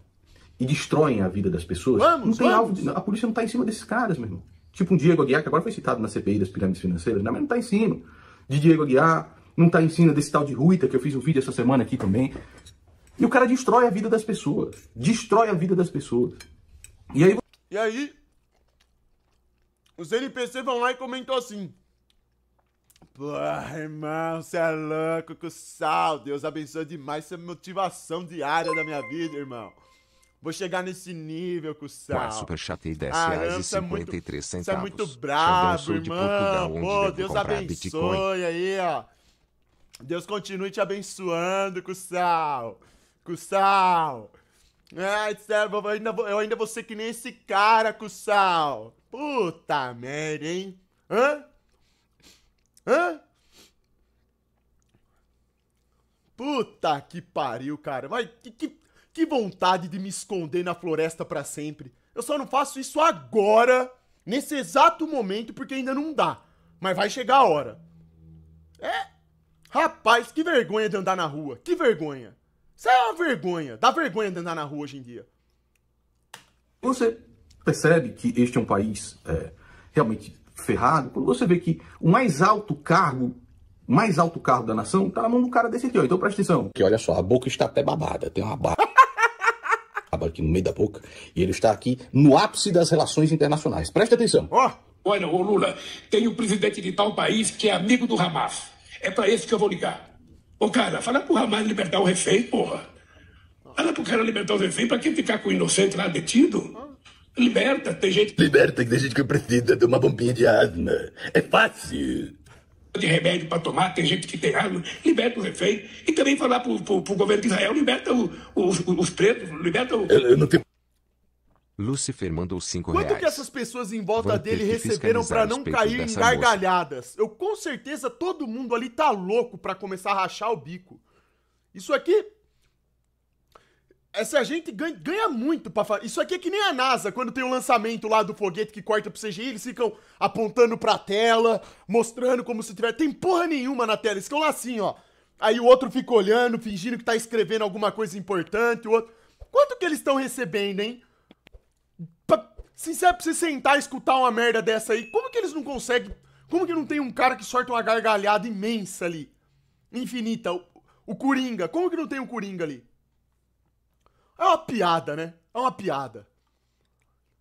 e destroem a vida das pessoas, vamos, não tem vamos. alvo. De, a polícia não tá em cima desses caras, meu irmão. Tipo um Diego Aguiar, que agora foi citado na CPI das pirâmides financeiras, né? mas não tá em cima. De Diego Aguiar, não tá em cima desse tal de Ruita, que eu fiz um vídeo essa semana aqui também. E o cara destrói a vida das pessoas. Destrói a vida das pessoas. E aí e aí, os NPC vão lá e comentam assim. Porra, irmão, você é louco, que sal. Deus abençoe demais essa motivação diária da minha vida, irmão. Vou chegar nesse nível, Cussal. super chat e 10 ah, reais e é centavos. Você é muito é brabo, irmão. Pô, Deus abençoe Bitcoin. aí, ó. Deus continue te abençoando, Cussal. Cussal. Ah, servo, eu ainda, vou, eu ainda vou ser que nem esse cara, Cussal. Puta merda, hein? Hã? Hã? Puta que pariu, cara. Vai, que, que, que vontade de me esconder na floresta para sempre. Eu só não faço isso agora, nesse exato momento, porque ainda não dá. Mas vai chegar a hora. É? Rapaz, que vergonha de andar na rua. Que vergonha. Isso é uma vergonha. Dá vergonha de andar na rua hoje em dia. Você percebe que este é um país é, realmente ferrado quando você vê que o mais alto cargo mais alto cargo da nação tá na mão do cara desse aqui, ó. Então presta atenção. Que olha só, a boca está até babada, tem uma barba aqui no meio da boca, e ele está aqui no ápice das relações internacionais. Presta atenção. Ó, oh. olha, ô Lula, tem um presidente de tal país que é amigo do Hamas. É para esse que eu vou ligar. Ô, cara, fala pro Hamas libertar o refém, porra. Fala pro cara libertar o refém, pra que ficar com o inocente lá detido? Liberta, tem gente. Liberta, que tem gente que precisa de uma bombinha de asma. É fácil. De remédio para tomar, tem gente que tem asma. Liberta o refém. E também falar pro, pro, pro governo de Israel: liberta o, os, os liberta o. Eu, eu não tenho. Lucifer mandou 5 reais. Quanto que essas pessoas em volta Vão dele receberam para não cair em gargalhadas? Moça. Eu com certeza todo mundo ali tá louco para começar a rachar o bico. Isso aqui é, essa gente ganha, ganha muito para fazer. Isso aqui é que nem a NASA, quando tem o lançamento lá do foguete que corta pro CGI, eles ficam apontando pra tela, mostrando como se tiver. Tem porra nenhuma na tela, eles ficam lá assim, ó. Aí o outro fica olhando, fingindo que tá escrevendo alguma coisa importante, o outro. Quanto que eles estão recebendo, hein? Se você sentar e escutar uma merda dessa aí, como que eles não conseguem. Como que não tem um cara que sorte uma gargalhada imensa ali? Infinita. O, o Coringa. Como que não tem um Coringa ali? É uma piada, né? É uma piada.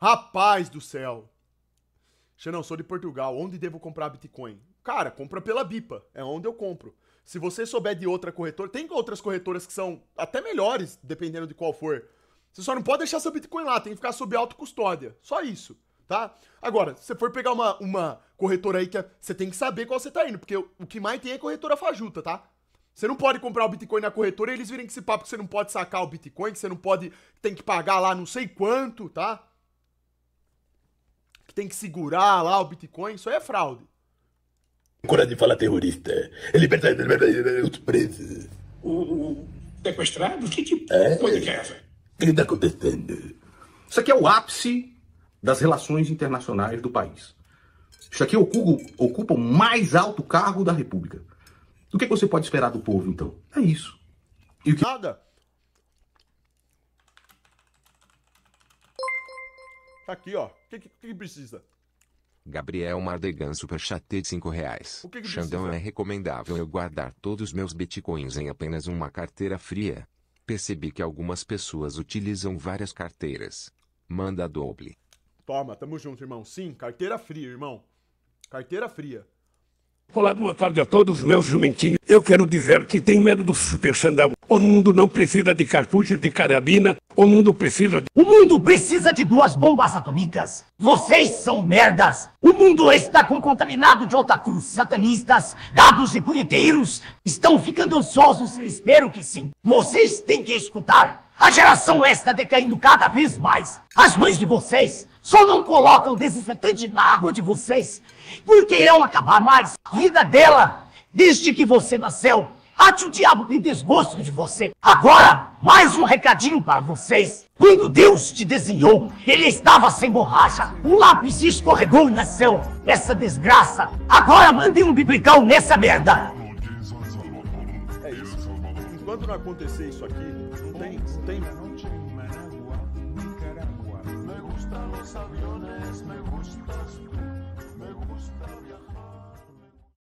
Rapaz do céu. Xenão, sou de Portugal. Onde devo comprar Bitcoin? Cara, compra pela Bipa. É onde eu compro. Se você souber de outra corretora, tem outras corretoras que são até melhores, dependendo de qual for. Você só não pode deixar seu Bitcoin lá, tem que ficar sob autocustódia. Só isso, tá? Agora, se você for pegar uma, uma corretora aí que é, você tem que saber qual você tá indo, porque o que mais tem é corretora fajuta, tá? Você não pode comprar o Bitcoin na corretora e eles virem que esse papo que você não pode sacar o Bitcoin, que você não pode, tem que pagar lá não sei quanto, tá? Que tem que segurar lá o Bitcoin, isso aí é fraude. Coragem de falar terrorista. É. É liberdade dos presos. O, o sequestrado? Que, que tipo é. coisa que é essa? que está acontecendo? Isso aqui é o ápice das relações internacionais do país. Isso aqui ocupa, ocupa o mais alto cargo da República. O que, é que você pode esperar do povo, então? É isso. E o que... Nada. Tá aqui, ó. O que, que, que, precisa? Gabriel Mardegan Superchat de 5 reais. O que, que Xandão precisa? é recomendável eu guardar todos meus bitcoins em apenas uma carteira fria. Percebi que algumas pessoas utilizam várias carteiras. Manda doble. Toma, tamo junto, irmão. Sim, carteira fria, irmão. Carteira fria. Olá, boa tarde a todos, meus jumentinhos. Eu quero dizer que tem medo do super sandão. O mundo não precisa de cartucho de carabina. O mundo precisa de... O mundo precisa de duas bombas atômicas. Vocês são merdas. O mundo está com contaminado de cruz satanistas, dados e punheteiros. Estão ficando ansiosos, espero que sim. Vocês têm que escutar. A geração está decaindo cada vez mais. As mães de vocês só não colocam desinfetante na água de vocês, porque irão acabar mais a vida dela desde que você nasceu. Ate o diabo tem desgosto de você. Agora, mais um recadinho para vocês. Quando Deus te desenhou, ele estava sem borracha. O lápis escorregou e nasceu. Essa desgraça. Agora mandei um biblicão nessa merda. É isso. Enquanto não acontecer isso aqui, não tem, não tem, não tem. los aviones, me gustan